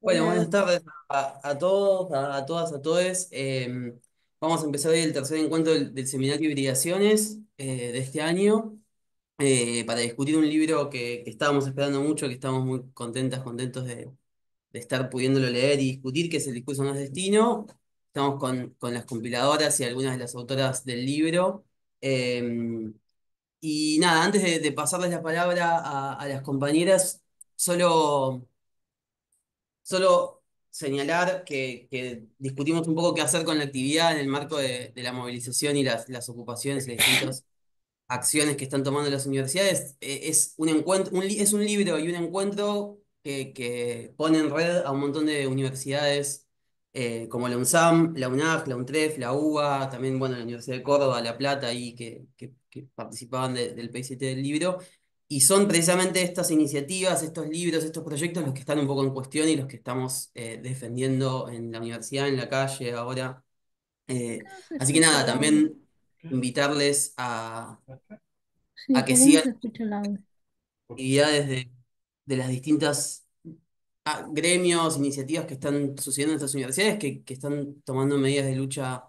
Bueno, buenas tardes a, todos, a, todas, a todos. Em, vamos a empezar hoy el tercer encuentro del, seminario Hibridaciones eh, de este año eh, para discutir un libro que, estábamos esperando mucho, que estamos muy contentas, contentos de, estar pudiéndolo leer y discutir, que es El discurso no es destino. Estamos con, las compiladoras y algunas de las autoras del libro. Em, y nada, antes de, pasarles la palabra a las compañeras, Solo, solo señalar que, discutimos un poco qué hacer con la actividad en el marco de, la movilización y las, ocupaciones y las distintas acciones que están tomando las universidades. Eh, es un, encuentro, es un libro y un encuentro que, pone en red a un montón de universidades eh, como la UNSAM, la UNAG, la UNTREF, la UBA, también bueno, la Universidad de Córdoba, La Plata, y que, participaban del PCT del libro, y son precisamente estas iniciativas, estos libros, estos proyectos los que están un poco en cuestión y los que estamos eh, defendiendo en la universidad, en la calle, ahora. Eh, así que nada, también invitarles a, a que sigan actividades de, de las distintas ah, gremios, iniciativas que están sucediendo en estas universidades, que, están tomando medidas de lucha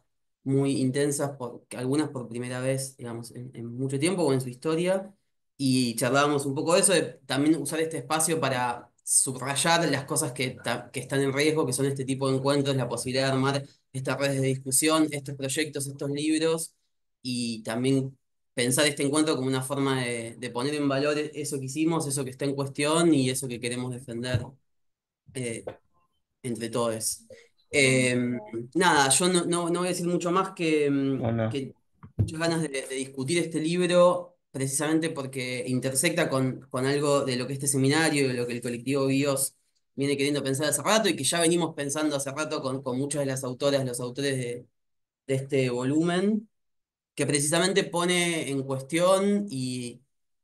muy intensas, por, algunas por primera vez, digamos, en mucho tiempo o en su historia y charlábamos un poco de eso, de también usar este espacio para subrayar las cosas que, están en riesgo, que son este tipo de encuentros, la posibilidad de armar estas redes de discusión, estos proyectos, estos libros, y también pensar este encuentro como una forma de, poner en valor eso que hicimos, eso que está en cuestión y eso que queremos defender eh, entre todos. Eh, nada, yo no, no, no, voy a decir mucho más que, mm, muchas ganas de, de discutir este libro, precisamente porque intersecta con, con algo de lo que este seminario, de lo que el colectivo BIOS viene queriendo pensar hace rato y que ya venimos pensando hace rato con, con muchas de las autoras, los autores de, de este volumen, que precisamente pone en cuestión y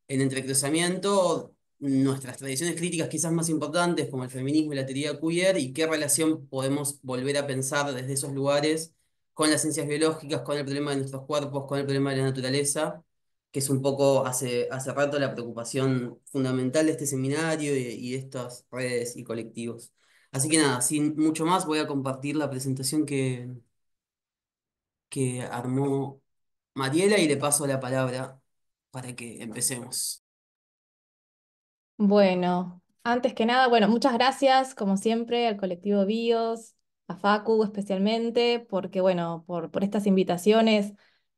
en entrecruzamiento nuestras tradiciones críticas quizás más importantes como el feminismo y la teoría queer y qué relación podemos volver a pensar desde esos lugares con las ciencias biológicas, con el problema de nuestros cuerpos, con el problema de la naturaleza que es un poco hace, hace rato la preocupación fundamental de este seminario y, de estas redes y colectivos. Así que nada, sin mucho más, voy a compartir la presentación que, que armó Mariela y le paso la palabra para que empecemos. Bueno, antes que nada, bueno, muchas gracias, como siempre, al colectivo BIOS, a Facu especialmente, porque bueno, por, por estas invitaciones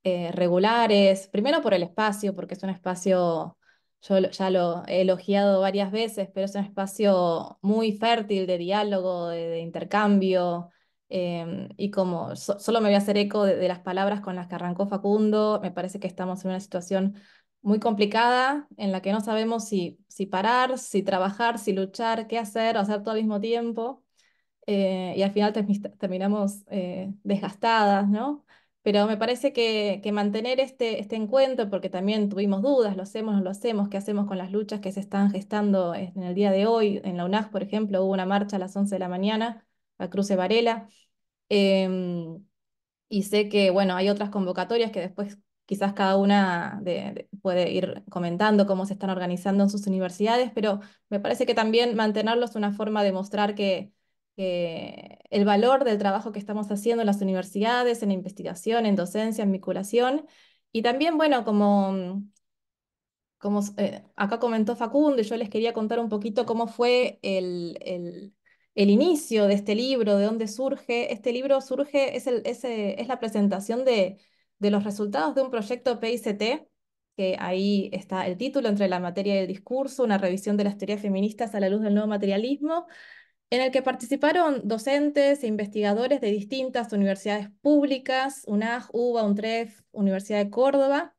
eh, regulares, primero por el espacio, porque es un espacio, yo ya lo he elogiado varias veces, pero es un espacio muy fértil de diálogo, de, intercambio, eh, y como solo me voy a hacer eco de, las palabras con las que arrancó Facundo, me parece que estamos en una situación muy complicada en la que no sabemos si, si parar, si trabajar, si luchar, qué hacer, o hacer todo al mismo tiempo. Eh, y al final terminamos desgastadas, ¿no? Pero me parece que, mantener este, este, encuentro, porque también tuvimos dudas, lo hacemos, no lo hacemos, qué hacemos con las luchas que se están gestando en el día de hoy. En la UNAG, por ejemplo, hubo una marcha a las 11 de la mañana, a Cruce Varela. Em, y sé que, bueno, hay otras convocatorias que después quizás cada una de, puede ir comentando cómo se están organizando en sus universidades, pero me parece que también mantenerlos es una forma de mostrar que, eh, el valor del trabajo que estamos haciendo en las universidades, en investigación, en docencia, en vinculación, y también, bueno, como, mm, como eh, acá comentó Facundo, yo les quería contar un poquito cómo fue el, el, el inicio de este libro, de dónde surge. Este libro surge, es, el, la presentación de, de los resultados de un proyecto PICT, que ahí está el título entre la materia y el discurso, una revisión de las teorías feministas a la luz del nuevo materialismo, en el que participaron docentes e investigadores de distintas universidades públicas, UNAG, UBA, UNTREF, Universidad de Córdoba.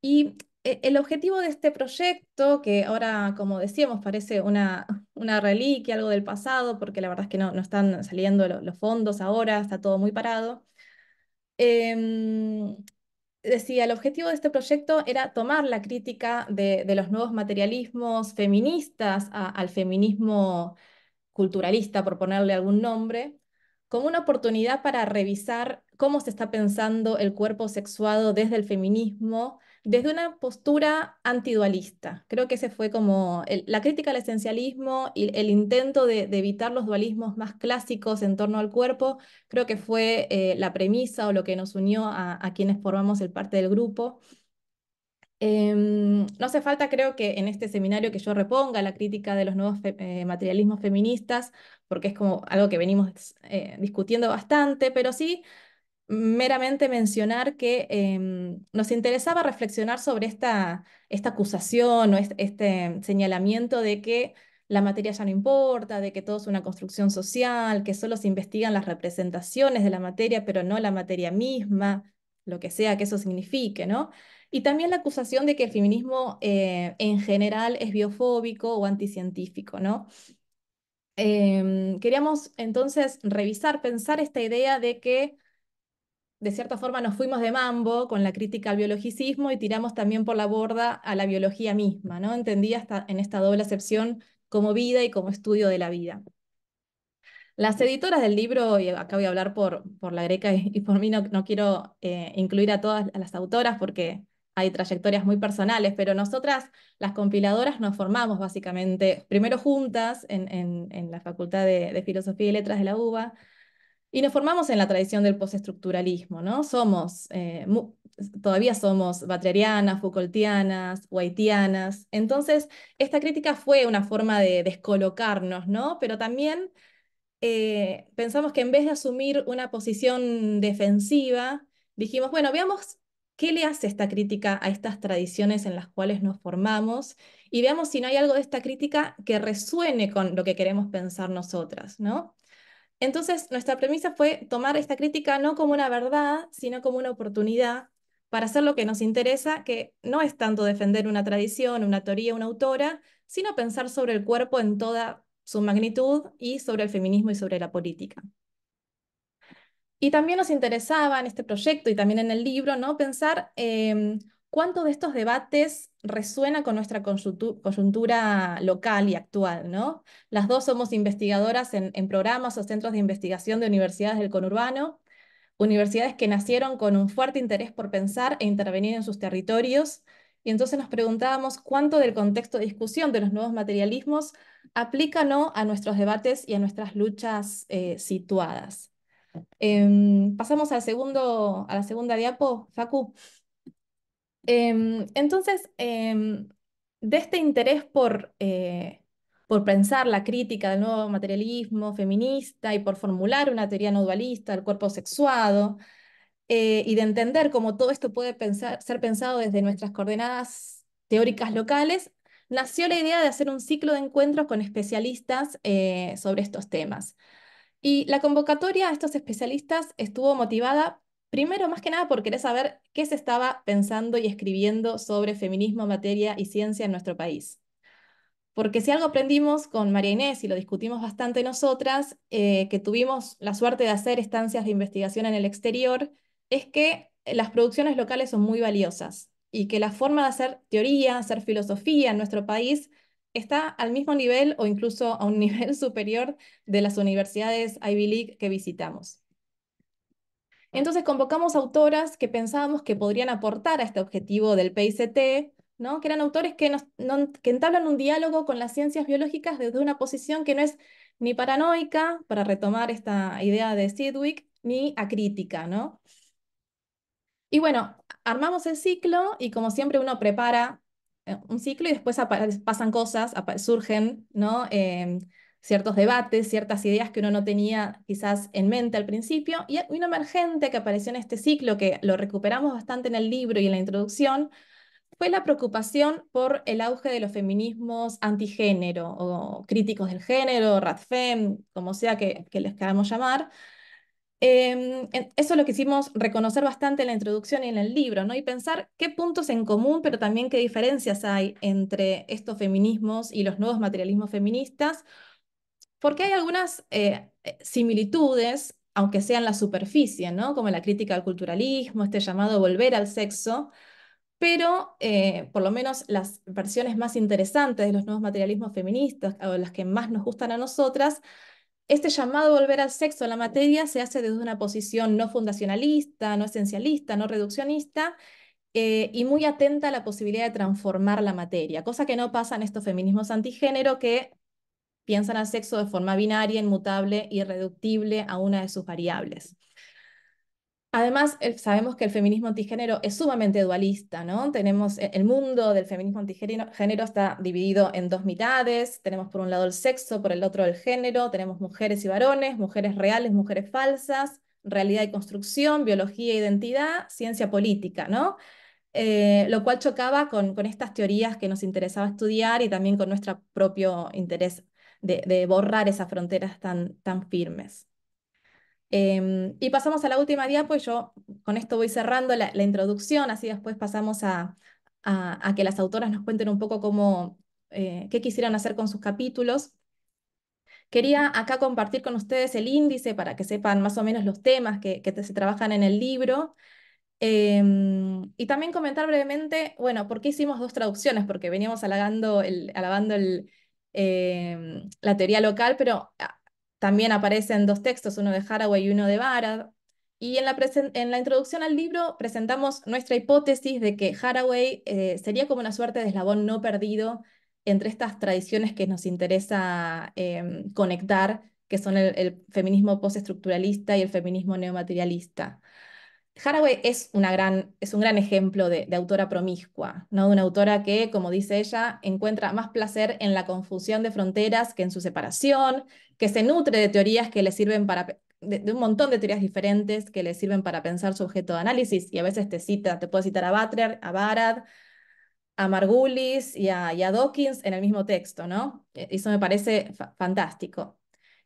Y eh, el objetivo de este proyecto, que ahora, como decíamos, parece una, una reliquia, algo del pasado, porque la verdad es que no, no están saliendo los, fondos ahora, está todo muy parado. Em, decía, el objetivo de este proyecto era tomar la crítica de, de los nuevos materialismos feministas al feminismo culturalista, por ponerle algún nombre, como una oportunidad para revisar cómo se está pensando el cuerpo sexuado desde el feminismo, desde una postura antidualista. Creo que ese fue como la crítica al esencialismo y el intento de, evitar los dualismos más clásicos en torno al cuerpo, creo que fue eh, la premisa o lo que nos unió a, a quienes formamos el parte del grupo. Em, no hace falta, creo que en este seminario que yo reponga la crítica de los nuevos eh, materialismos feministas, porque es como algo que venimos eh, discutiendo bastante, pero sí meramente mencionar que em, nos interesaba reflexionar sobre esta, acusación o este, este señalamiento de que la materia ya no importa, de que todo es una construcción social, que solo se investigan las representaciones de la materia, pero no la materia misma, lo que sea que eso signifique, ¿no? Y también la acusación de que el feminismo eh, en general es biofóbico o anticientífico, ¿no? Em, queríamos entonces revisar, pensar esta idea de que de cierta forma nos fuimos de mambo con la crítica al biologicismo y tiramos también por la borda a la biología misma, ¿no? Entendida hasta en esta doble acepción como vida y como estudio de la vida. Las editoras del libro, y acá voy a hablar por, por la greca y, por mí, no, no quiero eh, incluir a todas las autoras porque hay trayectorias muy personales, pero nosotras, las compiladoras, nos formamos básicamente, primero juntas en, la Facultad de, Filosofía y Letras de la UBA, y nos formamos en la tradición del postestructuralismo, ¿no? Somos, eh, todavía somos batriarianas, Foucaultianas, haitianas, entonces esta crítica fue una forma de descolocarnos, ¿no? Pero también eh, pensamos que en vez de asumir una posición defensiva, dijimos, bueno, veamos qué le hace esta crítica a estas tradiciones en las cuales nos formamos y veamos si no hay algo de esta crítica que resuene con lo que queremos pensar nosotras, ¿no? Entonces, nuestra premisa fue tomar esta crítica no como una verdad, sino como una oportunidad para hacer lo que nos interesa, que no es tanto defender una tradición, una teoría, una autora, sino pensar sobre el cuerpo en toda su magnitud y sobre el feminismo y sobre la política. Y también nos interesaba en este proyecto y también en el libro, ¿no? Pensar em, cuánto de estos debates resuena con nuestra coyuntura local y actual, ¿no? Las dos somos investigadoras en, programas o centros de investigación de universidades del conurbano, universidades que nacieron con un fuerte interés por pensar e intervenir en sus territorios, y entonces nos preguntábamos cuánto del contexto de discusión de los nuevos materialismos aplica no a nuestros debates y a nuestras luchas eh, situadas. Em, pasamos al segundo, a la segunda diapo, Facu. Em, entonces, em, de este interés por, eh, por pensar la crítica del nuevo materialismo feminista y por formular una teoría no dualista del cuerpo sexuado, eh, y de entender cómo todo esto puede pensar, ser pensado desde nuestras coordenadas teóricas locales, nació la idea de hacer un ciclo de encuentros con especialistas eh, sobre estos temas. Y la convocatoria a estos especialistas estuvo motivada primero más que nada por querer saber qué se estaba pensando y escribiendo sobre feminismo, materia y ciencia en nuestro país. Porque si algo aprendimos con María Inés y lo discutimos bastante nosotras, eh, que tuvimos la suerte de hacer estancias de investigación en el exterior, es que las producciones locales son muy valiosas y que la forma de hacer teoría, hacer filosofía en nuestro país está al mismo nivel o incluso a un nivel superior de las universidades Ivy League que visitamos. Entonces convocamos autoras que pensábamos que podrían aportar a este objetivo del PICT, ¿no? que eran autores que, entablan un diálogo con las ciencias biológicas desde una posición que no es ni paranoica, para retomar esta idea de Sidwick, ni acrítica. ¿no? Y bueno, armamos el ciclo y como siempre uno prepara eh, un ciclo y después pasan cosas, surgen em, ciertos debates, ciertas ideas que uno no tenía quizás en mente al principio, y una emergente que apareció en este ciclo, que lo recuperamos bastante en el libro y en la introducción, fue la preocupación por el auge de los feminismos antigénero o críticos del género, radfem, como sea que, que les queramos llamar, Em, eso es lo que hicimos reconocer bastante en la introducción y en el libro, ¿no? Y pensar qué puntos en común, pero también qué diferencias hay entre estos feminismos y los nuevos materialismos feministas, porque hay algunas eh, eh, similitudes, aunque sea en la superficie, ¿no? Como la crítica al culturalismo, este llamado volver al sexo, pero eh, por lo menos las versiones más interesantes de los nuevos materialismos feministas, o las que más nos gustan a nosotras, este llamado a volver al sexo a la materia se hace desde una posición no fundacionalista, no esencialista, no reduccionista, eh, y muy atenta a la posibilidad de transformar la materia, cosa que no pasa en estos feminismos antigénero que piensan al sexo de forma binaria, inmutable, irreductible a una de sus variables. Además, sabemos que el feminismo antigénero es sumamente dualista, ¿no? Tenemos e, el mundo del feminismo antigénero está dividido en dos mitades, tenemos por un lado el sexo, por el otro el género, tenemos mujeres y varones, mujeres reales, mujeres falsas, realidad y construcción, biología e identidad, ciencia política, ¿no? Eh, lo cual chocaba con, estas teorías que nos interesaba estudiar y también con nuestro propio interés de, borrar esas fronteras tan firmes. Em, y pasamos a la última diapositiva. Pues yo con esto voy cerrando la, introducción, así después pasamos a, que las autoras nos cuenten un poco cómo, eh, qué quisieran hacer con sus capítulos. Quería acá compartir con ustedes el índice para que sepan más o menos los temas que, se trabajan en el libro. Em, y también comentar brevemente, bueno, ¿por qué hicimos dos traducciones? Porque veníamos el, alabando el, em, la teoría local, pero ah, también aparecen dos textos, uno de Haraway y uno de Barad. Y en la, en la introducción al libro presentamos nuestra hipótesis de que Haraway eh, sería como una suerte de eslabón no perdido entre estas tradiciones que nos interesa em, conectar, que son el, feminismo postestructuralista y el feminismo neomaterialista. Haraway es, una gran, es un gran ejemplo de, autora promiscua, ¿no? de una autora que, como dice ella, encuentra más placer en la confusión de fronteras que en su separación, que se nutre de teorías que le sirven para, de, un montón de teorías diferentes que le sirven para pensar su objeto de análisis, y a veces te cita, te puedo citar a Butler, a Barad, a Margulis y a, Dawkins en el mismo texto, ¿no? Eh, eso me parece fantástico.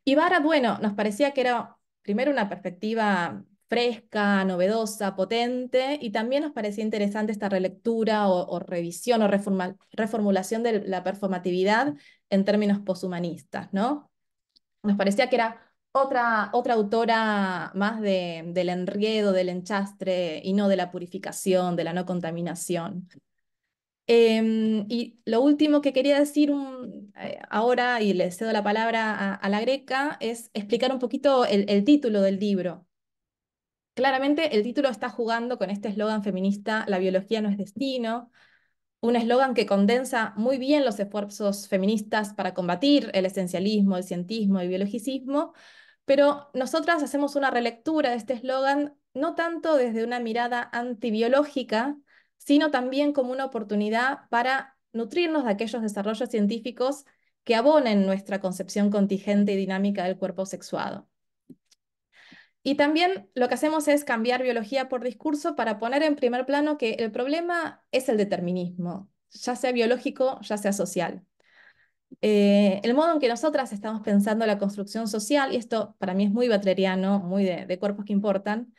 Y Barad, bueno, nos parecía que era primero una perspectiva fresca, novedosa, potente, y también nos parecía interesante esta relectura o, revisión o reformulación de la performatividad en términos poshumanistas, ¿no? nos parecía que era otra, otra autora más del enriedo, del enchastre y no de la purificación, de la no contaminación. Em, y lo último que quería decir mm, eh, ahora, y le cedo la palabra a, la Greca, es explicar un poquito el título del libro. Claramente el título está jugando con este eslogan feminista, la biología no es destino, un eslogan que condensa muy bien los esfuerzos feministas para combatir el esencialismo, el cientismo y el biologicismo, pero nosotras hacemos una relectura de este eslogan no tanto desde una mirada antibiológica, sino también como una oportunidad para nutrirnos de aquellos desarrollos científicos que abonen nuestra concepción contingente y dinámica del cuerpo sexuado. Y también lo que hacemos es cambiar biología por discurso para poner en primer plano que el problema es el determinismo, ya sea biológico, ya sea social. Eh, el modo en que nosotras estamos pensando la construcción social, y esto para mí es muy batleriano, muy de, de cuerpos que importan,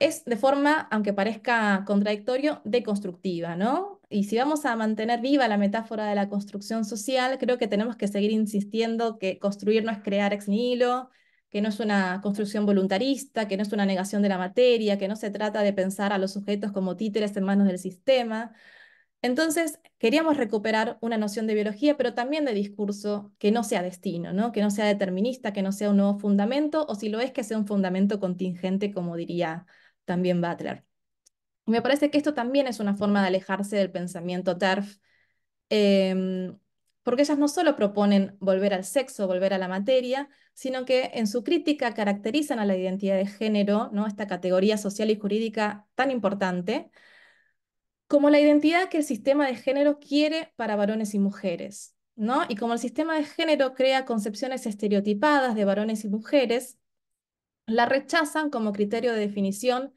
es de forma, aunque parezca contradictorio, deconstructiva, ¿no? Y si vamos a mantener viva la metáfora de la construcción social, creo que tenemos que seguir insistiendo que construir no es crear ex nihilo, que no es una construcción voluntarista, que no es una negación de la materia, que no se trata de pensar a los sujetos como títeres en manos del sistema. Entonces, queríamos recuperar una noción de biología, pero también de discurso que no sea destino, ¿no? que no sea determinista, que no sea un nuevo fundamento, o si lo es, que sea un fundamento contingente, como diría también Butler. me parece que esto también es una forma de alejarse del pensamiento TERF, em, porque ellas no solo proponen volver al sexo, volver a la materia, sino que en su crítica caracterizan a la identidad de género, ¿no? esta categoría social y jurídica tan importante, como la identidad que el sistema de género quiere para varones y mujeres. ¿no? Y como el sistema de género crea concepciones estereotipadas de varones y mujeres, la rechazan como criterio de definición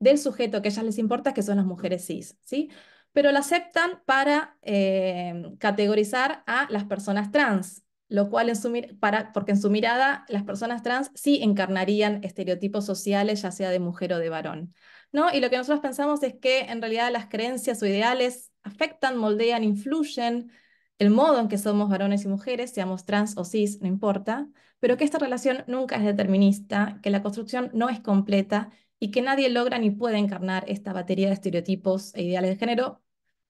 del sujeto que a ellas les importa, que son las mujeres cis. ¿sí? pero la aceptan para eh, categorizar a las personas trans, lo cual en su para, porque en su mirada las personas trans sí encarnarían estereotipos sociales, ya sea de mujer o de varón. ¿no? Y lo que nosotros pensamos es que en realidad las creencias o ideales afectan, moldean, influyen el modo en que somos varones y mujeres, seamos trans o cis, no importa, pero que esta relación nunca es determinista, que la construcción no es completa y que nadie logra ni puede encarnar esta batería de estereotipos e ideales de género,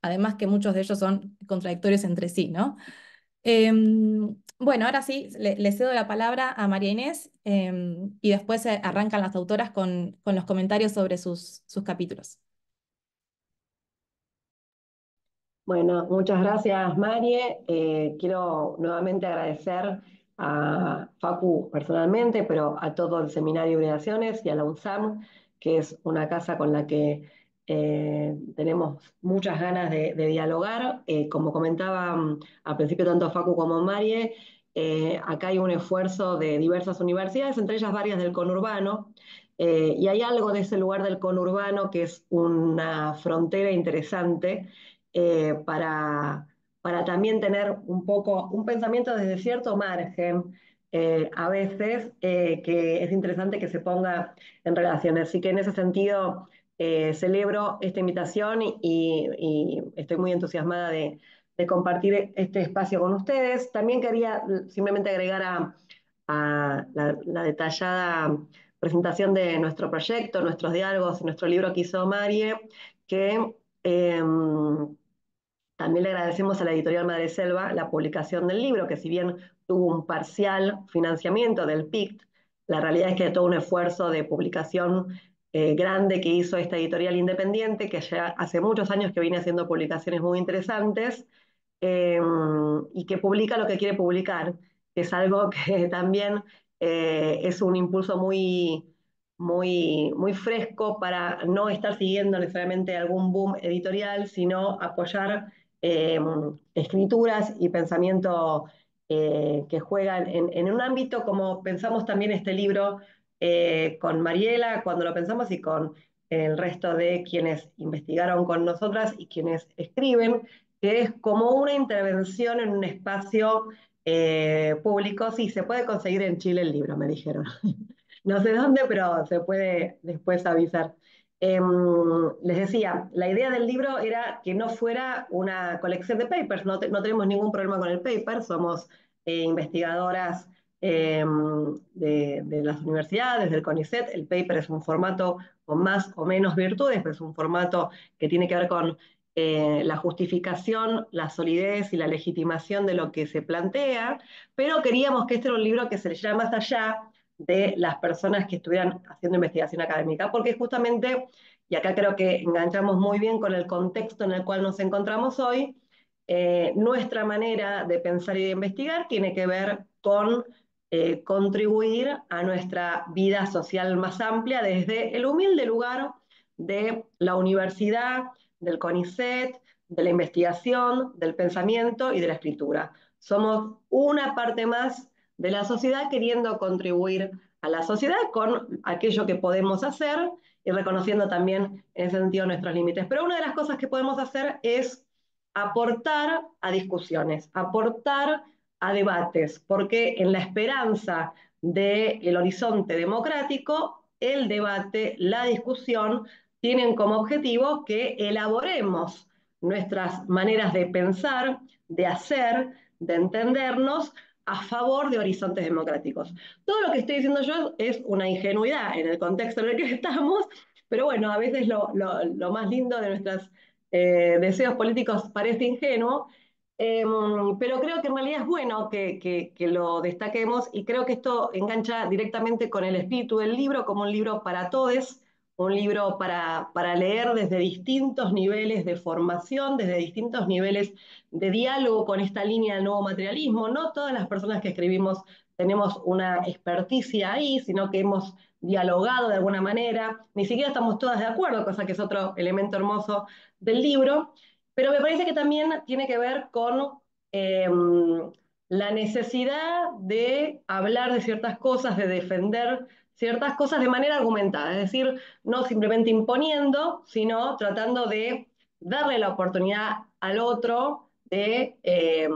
además que muchos de ellos son contradictorios entre sí, ¿no? Em, bueno, ahora sí, le, cedo la palabra a María Inés em, y después eh, arrancan las autoras con, con los comentarios sobre sus, sus capítulos. Bueno, muchas gracias, María, eh, quiero nuevamente agradecer a Facu personalmente, pero a todo el seminario de obligaciones y a la UNSAM, que es una casa con la que eh, tenemos muchas ganas de, dialogar. Eh, como comentaba mm, al principio tanto Facu como Marie, eh, acá hay un esfuerzo de diversas universidades, entre ellas varias del conurbano, y hay algo de ese lugar del conurbano que es una frontera interesante para para también tener un poco un pensamiento desde cierto margen, eh, a veces eh, que es interesante que se ponga en relación. Así que en ese sentido eh, celebro esta invitación y, estoy muy entusiasmada de, compartir este espacio con ustedes. También quería simplemente agregar a, la, detallada presentación de nuestro proyecto, nuestros diálogos, nuestro libro que hizo Marie, que em, también le agradecemos a la editorial Madre Selva la publicación del libro, que si bien tuvo un parcial financiamiento del PICT, la realidad es que todo un esfuerzo de publicación eh, grande que hizo esta editorial independiente, que ya hace muchos años que viene haciendo publicaciones muy interesantes em, y que publica lo que quiere publicar, que es algo que también eh, es un impulso muy, muy, muy fresco para no estar siguiendo necesariamente algún boom editorial, sino apoyar Em, escrituras y pensamiento eh, que juegan en, un ámbito como pensamos también este libro eh, con Mariela, cuando lo pensamos y con el resto de quienes investigaron con nosotras y quienes escriben, que es como una intervención en un espacio eh, público. Sí, se puede conseguir en Chile el libro, me dijeron. no sé dónde, pero se puede después avisar. Em, les decía, la idea del libro era que no fuera una colección de papers, no, tenemos ningún problema con el paper, somos eh, investigadoras em, de, las universidades, del CONICET, el paper es un formato con más o menos virtudes, pero es un formato que tiene que ver con eh, la justificación, la solidez y la legitimación de lo que se plantea, pero queríamos que este era un libro que se leyera más allá de las personas que estuvieran haciendo investigación académica, porque justamente, y acá creo que enganchamos muy bien con el contexto en el cual nos encontramos hoy, eh, nuestra manera de pensar y de investigar tiene que ver con eh, contribuir a nuestra vida social más amplia desde el humilde lugar de la universidad, del CONICET, de la investigación, del pensamiento y de la escritura. Somos una parte más de la sociedad queriendo contribuir a la sociedad con aquello que podemos hacer y reconociendo también en ese sentido nuestros límites. Pero una de las cosas que podemos hacer es aportar a discusiones, aportar a debates, porque en la esperanza del el horizonte democrático, el debate, la discusión, tienen como objetivo que elaboremos nuestras maneras de pensar, de hacer, de entendernos, a favor de horizontes democráticos. Todo lo que estoy diciendo yo es una ingenuidad en el contexto en el que estamos, pero bueno, a veces lo, más lindo de nuestros eh, deseos políticos parece ingenuo, em, pero creo que en realidad es bueno que, que, lo destaquemos y creo que esto engancha directamente con el espíritu del libro como un libro para todos un libro para, para, leer desde distintos niveles de formación, desde distintos niveles de diálogo con esta línea del nuevo materialismo. No todas las personas que escribimos tenemos una experticia ahí, sino que hemos dialogado de alguna manera, ni siquiera estamos todas de acuerdo, cosa que es otro elemento hermoso del libro, pero me parece que también tiene que ver con em, la necesidad de hablar de ciertas cosas, de defender ciertas cosas de manera argumentada, es decir, no simplemente imponiendo, sino tratando de darle la oportunidad al otro de eh,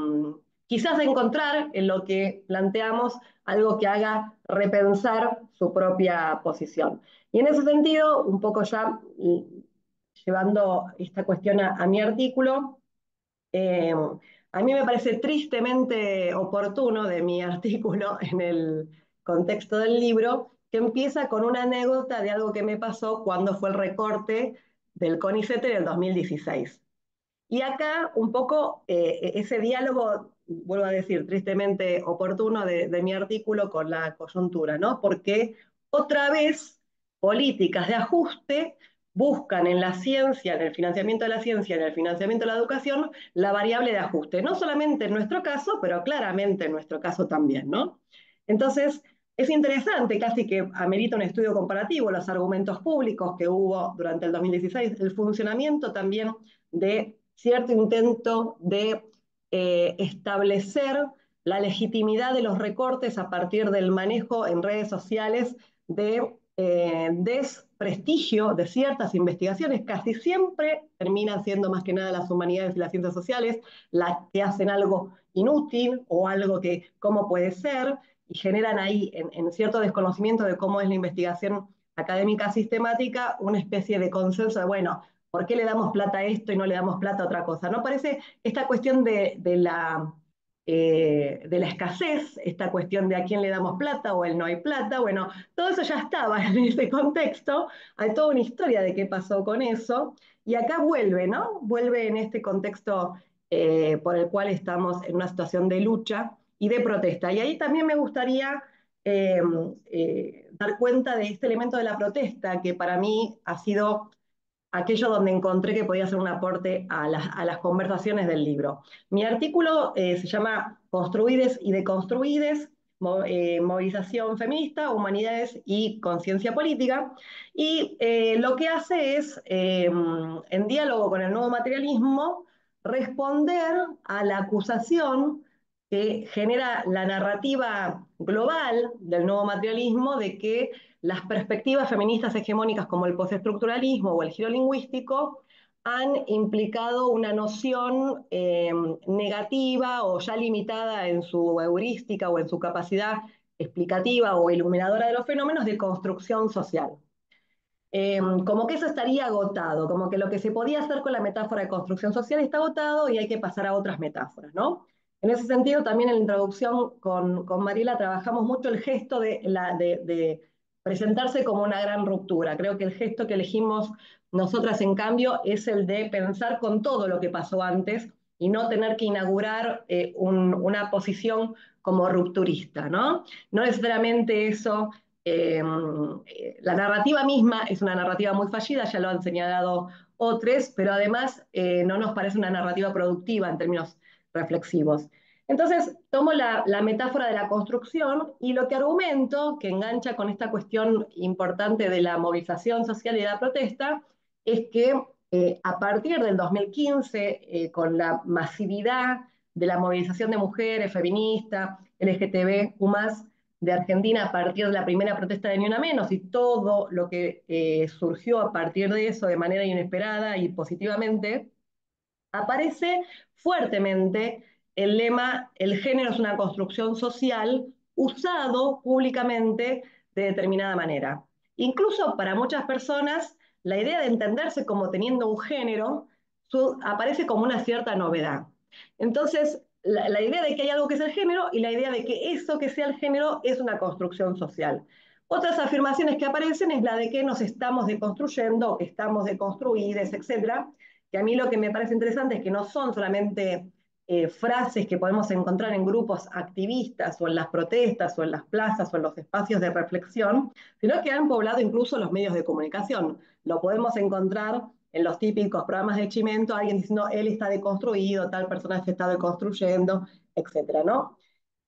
quizás encontrar en lo que planteamos algo que haga repensar su propia posición. Y en ese sentido, un poco ya llevando esta cuestión a, mi artículo, eh, a mí me parece tristemente oportuno de mi artículo en el contexto del libro que empieza con una anécdota de algo que me pasó cuando fue el recorte del CONICET en el 2016. Y acá un poco eh, e-, ese diálogo, vuelvo a decir, tristemente oportuno de, de, mi artículo con la coyuntura, ¿no? Porque otra vez políticas de ajuste buscan en la ciencia, en el financiamiento de la ciencia, en el financiamiento de la educación, la variable de ajuste. No solamente en nuestro caso, pero claramente en nuestro caso también, ¿no? Entonces, es interesante, casi que amerita un estudio comparativo, los argumentos públicos que hubo durante el 2016, el funcionamiento también de cierto intento de eh, establecer la legitimidad de los recortes a partir del manejo en redes sociales de eh, desprestigio de ciertas investigaciones. Casi siempre terminan siendo más que nada las humanidades y las ciencias sociales las que hacen algo inútil o algo que, ¿cómo puede ser? y generan ahí, en, cierto desconocimiento de cómo es la investigación académica sistemática, una especie de consenso de, bueno, ¿por qué le damos plata a esto y no le damos plata a otra cosa? ¿No parece esta cuestión de, la, eh, de la escasez, esta cuestión de a quién le damos plata o el no hay plata? Bueno, todo eso ya estaba en ese contexto, hay toda una historia de qué pasó con eso, y acá vuelve, ¿no? Vuelve en este contexto eh, por el cual estamos en una situación de lucha y de protesta. Y ahí también me gustaría em, eh, dar cuenta de este elemento de la protesta, que para mí ha sido aquello donde encontré que podía hacer un aporte a las, conversaciones del libro. Mi artículo eh, se llama Construides y deconstruides, eh, movilización feminista, humanidades y conciencia política, y lo que hace es, em, en diálogo con el nuevo materialismo, responder a la acusación que genera la narrativa global del nuevo materialismo de que las perspectivas feministas hegemónicas como el postestructuralismo o el giro lingüístico han implicado una noción eh, negativa o ya limitada en su heurística o en su capacidad explicativa o iluminadora de los fenómenos de construcción social. Eh, como que eso estaría agotado, como que lo que se podía hacer con la metáfora de construcción social está agotado y hay que pasar a otras metáforas, ¿no? En ese sentido, también en la introducción con, con Mariela trabajamos mucho el gesto de, presentarse como una gran ruptura. Creo que el gesto que elegimos nosotras, en cambio, es el de pensar con todo lo que pasó antes y no tener que inaugurar eh, una posición como rupturista. No, no necesariamente eso. Em, eh, la narrativa misma es una narrativa muy fallida, ya lo han señalado otros, pero además eh, no nos parece una narrativa productiva en términos reflexivos. Entonces, tomo la, metáfora de la construcción y lo que argumento, que engancha con esta cuestión importante de la movilización social y de la protesta, es que eh, a partir del 2015, eh, con la masividad de la movilización de mujeres, feministas, LGTB, más de Argentina a partir de la primera protesta de Ni Una Menos y todo lo que eh, surgió a partir de eso de manera inesperada y positivamente, aparece fuertemente el lema el género es una construcción social usado públicamente de determinada manera. Incluso para muchas personas, la idea de entenderse como teniendo un género aparece como una cierta novedad. Entonces, la, idea de que hay algo que es el género y la idea de que eso que sea el género es una construcción social. Otras afirmaciones que aparecen es la de que nos estamos deconstruyendo, que estamos deconstruidas, etc que a mí lo que me parece interesante es que no son solamente eh, frases que podemos encontrar en grupos activistas o en las protestas o en las plazas o en los espacios de reflexión, sino que han poblado incluso los medios de comunicación. Lo podemos encontrar en los típicos programas de Chimento, alguien diciendo, él está deconstruido, tal se está deconstruyendo, etcétera, ¿no?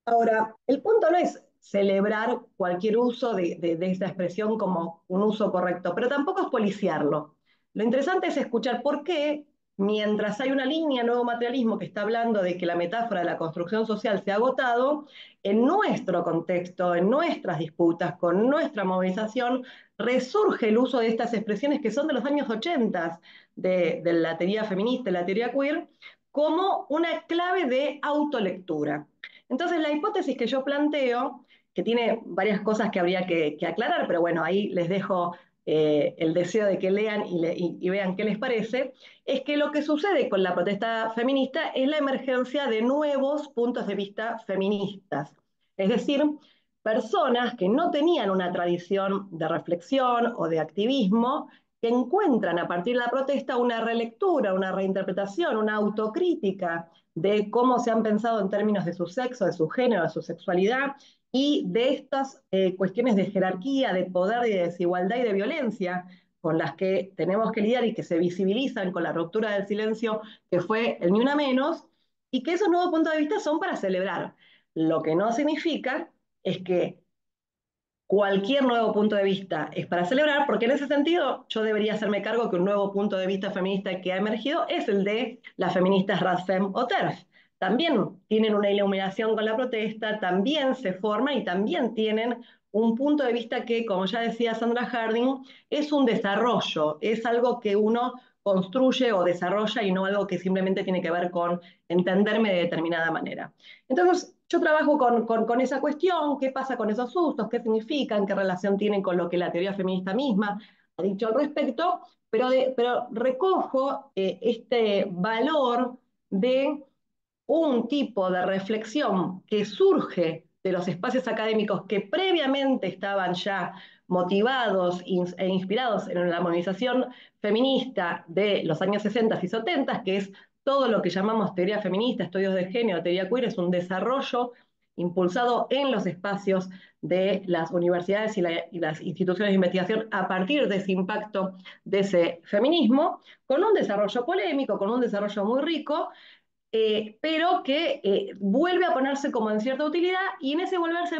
Ahora, el punto no es celebrar cualquier uso de, esa de, expresión como un uso correcto, pero tampoco es policiarlo. Lo interesante es escuchar por qué, mientras hay una línea nuevo materialismo que está hablando de que la metáfora de la construcción social se ha agotado, en nuestro contexto, en nuestras disputas, con nuestra movilización, resurge el uso de estas expresiones que son de los años 80 de, la teoría feminista, y la teoría queer, como una clave de autolectura. Entonces, la hipótesis que yo planteo, que tiene varias cosas que habría que aclarar, pero bueno, ahí les dejo eh, el deseo de que lean y, y, vean qué les parece, es que lo que sucede con la protesta feminista es la emergencia de nuevos puntos de vista feministas. Es decir, personas que no tenían una tradición de reflexión o de activismo, que encuentran a partir de la protesta una relectura, una reinterpretación, una autocrítica de cómo se han pensado en términos de su sexo, de su género, de su sexualidad, y de estas eh, cuestiones de jerarquía, de poder de desigualdad y de violencia con las que tenemos que lidiar y que se visibilizan con la ruptura del silencio que fue el ni una menos, y que esos nuevos puntos de vista son para celebrar. Lo que no significa es que cualquier nuevo punto de vista es para celebrar, porque en ese sentido yo debería hacerme cargo que un nuevo punto de vista feminista que ha emergido es el de las feministas Radfem o también tienen una iluminación con la protesta, también se forman y también tienen un punto de vista que, como ya decía Sandra Harding, es un desarrollo, es algo que uno construye o desarrolla y no algo que simplemente tiene que ver con entenderme de determinada manera. Entonces, yo trabajo con, esa cuestión, qué pasa con esos sustos, qué significan, qué relación tienen con lo que la teoría feminista misma ha dicho al respecto, pero, pero recojo eh, este valor de un tipo de reflexión que surge de los espacios académicos que previamente estaban ya motivados e inspirados en la movilización feminista de los años 60 y 70, que es todo lo que llamamos teoría feminista, estudios de género, teoría queer, es un desarrollo impulsado en los espacios de las universidades y, las instituciones de investigación a partir de ese impacto de ese feminismo, con un desarrollo polémico, con un desarrollo muy rico, eh, pero que eh, vuelve a ponerse como en cierta utilidad y en ese volverse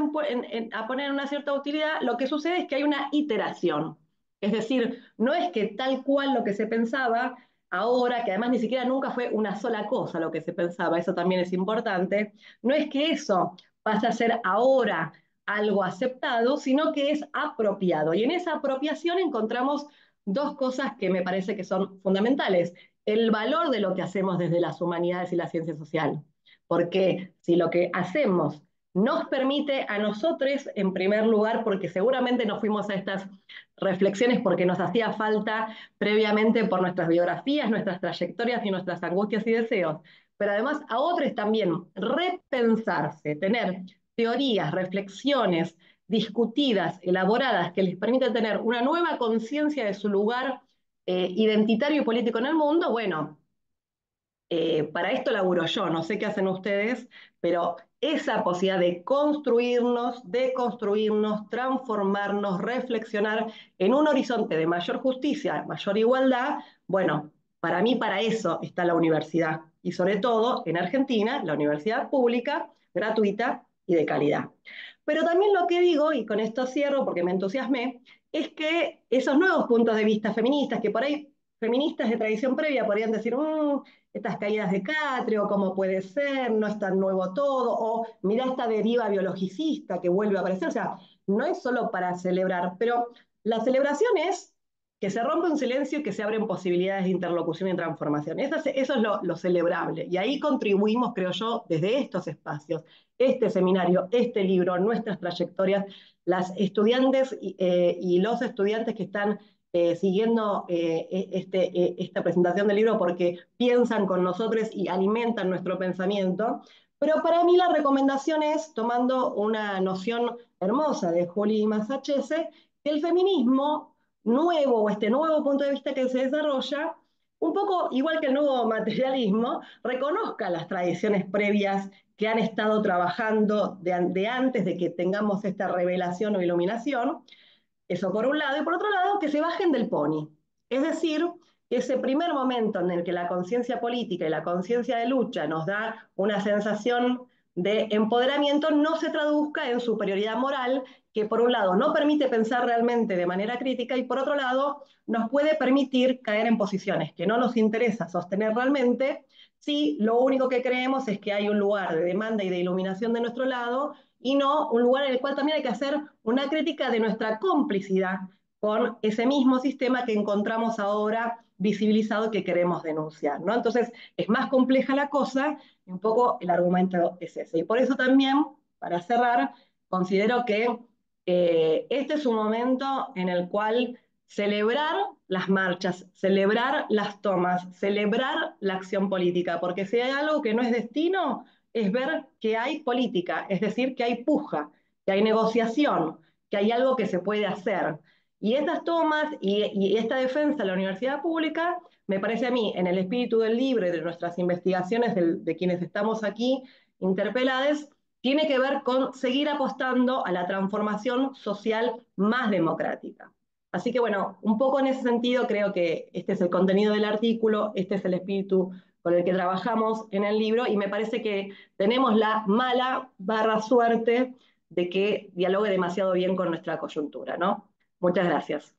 a poner en una cierta utilidad, lo que sucede es que hay una iteración. Es decir, no es que tal cual lo que se pensaba ahora, que además ni siquiera nunca fue una sola cosa lo que se pensaba, eso también es importante, no es que eso pase a ser ahora algo aceptado, sino que es apropiado. Y en esa apropiación encontramos dos cosas que me parece que son fundamentales el valor de lo que hacemos desde las humanidades y la ciencia social. Porque si lo que hacemos nos permite a nosotros, en primer lugar, porque seguramente nos fuimos a estas reflexiones porque nos hacía falta previamente por nuestras biografías, nuestras trayectorias y nuestras angustias y deseos, pero además a otros también, repensarse, tener teorías, reflexiones discutidas, elaboradas, que les permite tener una nueva conciencia de su lugar eh, identitario y político en el mundo, bueno, eh, para esto laburo yo, no sé qué hacen ustedes, pero esa posibilidad de construirnos, deconstruirnos, transformarnos, reflexionar en un horizonte de mayor justicia, mayor igualdad, bueno, para mí para eso está la universidad y sobre todo en Argentina, la universidad pública, gratuita y de calidad. Pero también lo que digo, y con esto cierro porque me entusiasmé, es que esos nuevos puntos de vista feministas, que por ahí feministas de tradición previa podrían decir, mm, estas caídas de Catrio, cómo puede ser, no es tan nuevo todo, o mira esta deriva biologicista que vuelve a aparecer, o sea, no es solo para celebrar, pero la celebración es que se rompe un silencio y que se abren posibilidades de interlocución y transformación. Eso es, lo, lo celebrable. Y ahí contribuimos, creo yo, desde estos espacios, este seminario, este libro, nuestras trayectorias, las estudiantes eh, y, los estudiantes que están eh, siguiendo eh, e, este, e, esta presentación del libro porque piensan con nosotros y alimentan nuestro pensamiento. Pero para mí la recomendación es, tomando una noción hermosa de Julie Massachese, que el feminismo nuevo, o este nuevo punto de vista que se desarrolla, un poco igual que el nuevo materialismo, reconozca las tradiciones previas que han estado trabajando de, antes de que tengamos esta revelación o iluminación, eso por un lado, y por otro lado, que se bajen del pony. Es decir, que ese primer momento en el que la conciencia política y la conciencia de lucha nos da una sensación de empoderamiento no se traduzca en superioridad moral que por un lado no permite pensar realmente de manera crítica y por otro lado nos puede permitir caer en posiciones que no nos interesa sostener realmente si lo único que creemos es que hay un lugar de demanda y de iluminación de nuestro lado y no un lugar en el cual también hay que hacer una crítica de nuestra complicidad con ese mismo sistema que encontramos ahora visibilizado que queremos denunciar. ¿no? Entonces es más compleja la cosa y un poco el argumento es ese. Y por eso también, para cerrar, considero que eh, este es un momento en el cual celebrar las marchas, celebrar las tomas, celebrar la acción política, porque si hay algo que no es destino, es ver que hay política, es decir, que hay puja, que hay negociación, que hay algo que se puede hacer. Y estas tomas y, esta defensa de la universidad pública, me parece a mí, en el espíritu del libre, de nuestras investigaciones de, de quienes estamos aquí interpeladas, tiene que ver con seguir apostando a la transformación social más democrática. Así que bueno, un poco en ese sentido creo que este es el contenido del artículo, este es el espíritu con el que trabajamos en el libro y me parece que tenemos la mala barra suerte de que dialogue demasiado bien con nuestra coyuntura, ¿no? Muchas gracias.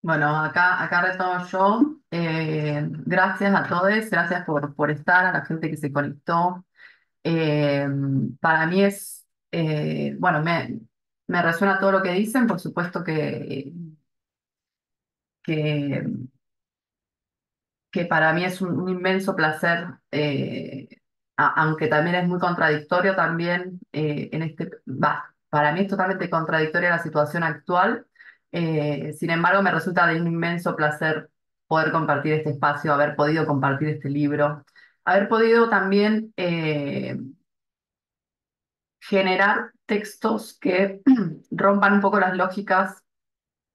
Bueno, acá, acá retomo yo. Eh, gracias a todos, gracias por, por estar, a la gente que se conectó. Eh, para mí es, eh, bueno, me, me, resuena todo lo que dicen, por supuesto que, que, para mí es un, inmenso placer, aunque también es muy contradictorio también en este, para mí es totalmente contradictoria la situación actual. sin embargo, me resulta de un inmenso placer poder compartir este espacio, haber podido compartir este libro, haber podido también eh, generar textos que rompan un poco las lógicas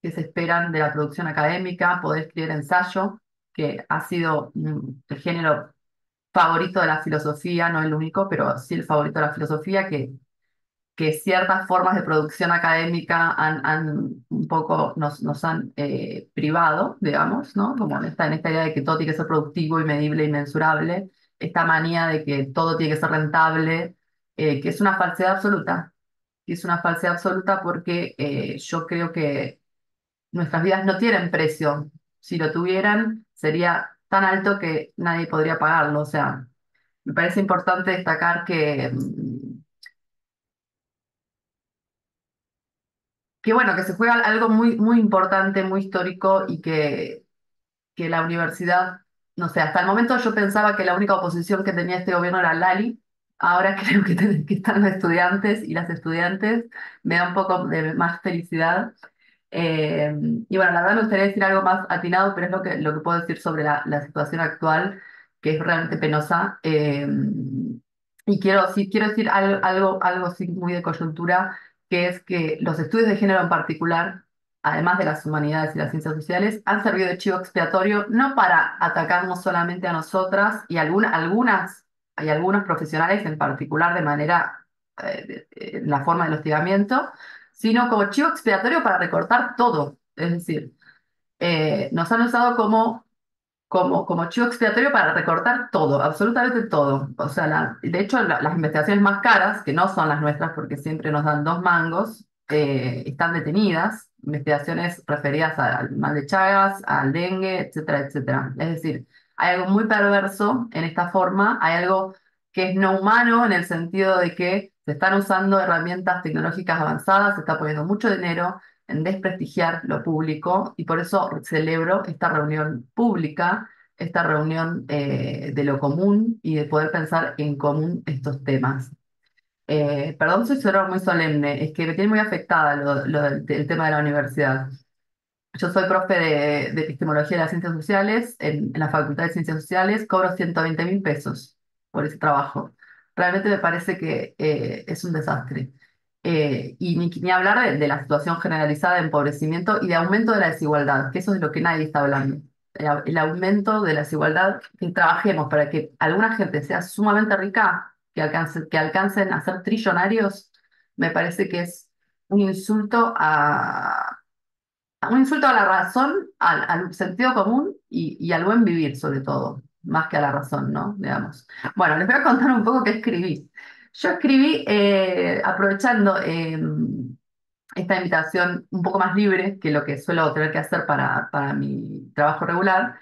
que se esperan de la producción académica, poder escribir ensayo, que ha sido mm, el género favorito de la filosofía, no el único, pero sí el favorito de la filosofía, que que ciertas formas de producción académica han, un poco nos, nos han eh, privado, digamos, ¿no? Como en esta, en esta idea de que todo tiene que ser productivo y medible y mensurable, esta manía de que todo tiene que ser rentable, eh, que es una falsedad absoluta, que es una falsedad absoluta porque eh, yo creo que nuestras vidas no tienen precio. Si lo tuvieran, sería tan alto que nadie podría pagarlo. O sea, me parece importante destacar que mm, que bueno, que se juega algo muy, muy importante, muy histórico y que, que la universidad, no sé, hasta el momento yo pensaba que la única oposición que tenía este gobierno era Lali, ahora creo que, que están los estudiantes y las estudiantes, me da un poco de más felicidad. Eh, y bueno, la verdad me gustaría decir algo más atinado, pero es lo que, lo que puedo decir sobre la, situación actual, que es realmente penosa. Eh, y quiero, quiero decir algo, algo, muy de coyuntura, que es que los estudios de género en particular, además de las humanidades y las ciencias sociales, han servido de chivo expiatorio no para atacarnos solamente a nosotras y alguna, algunas algunos profesionales en particular de manera eh, eh, en la forma del hostigamiento, sino como chivo expiatorio para recortar todo. Es decir, eh, nos han usado como como, como chivo expiatorio para recortar todo, absolutamente todo. O sea, de hecho, las investigaciones más caras, que no son las nuestras porque siempre nos dan dos mangos, eh, están detenidas. Investigaciones referidas al mal de Chagas, al dengue, etcétera, etcétera. Es decir, hay algo muy perverso en esta forma, hay algo que es no humano en el sentido de que se están usando herramientas tecnológicas avanzadas, se está poniendo mucho dinero, en desprestigiar lo público y por eso celebro esta reunión pública, esta reunión eh, de lo común y de poder pensar en común estos temas. Eh, perdón, soy error muy solemne, es que me tiene muy afectada el tema de la universidad. Yo soy profe de, epistemología de las ciencias sociales en, la Facultad de Ciencias Sociales, cobro 120 mil pesos por ese trabajo. Realmente me parece que eh, es un desastre. Eh, y ni, hablar de, la situación generalizada de empobrecimiento y de aumento de la desigualdad, que eso es de lo que nadie está hablando. El, aumento de la desigualdad, que trabajemos para que alguna gente sea sumamente rica, que, alcance, que alcancen a ser trillonarios, me parece que es un insulto a, un insulto a la razón, al, sentido común y, y, al buen vivir, sobre todo, más que a la razón, ¿no? Digamos. Bueno, les voy a contar un poco qué escribí. Yo escribí, eh, aprovechando em, esta invitación un poco más libre que lo que suelo tener que hacer para, para mi trabajo regular,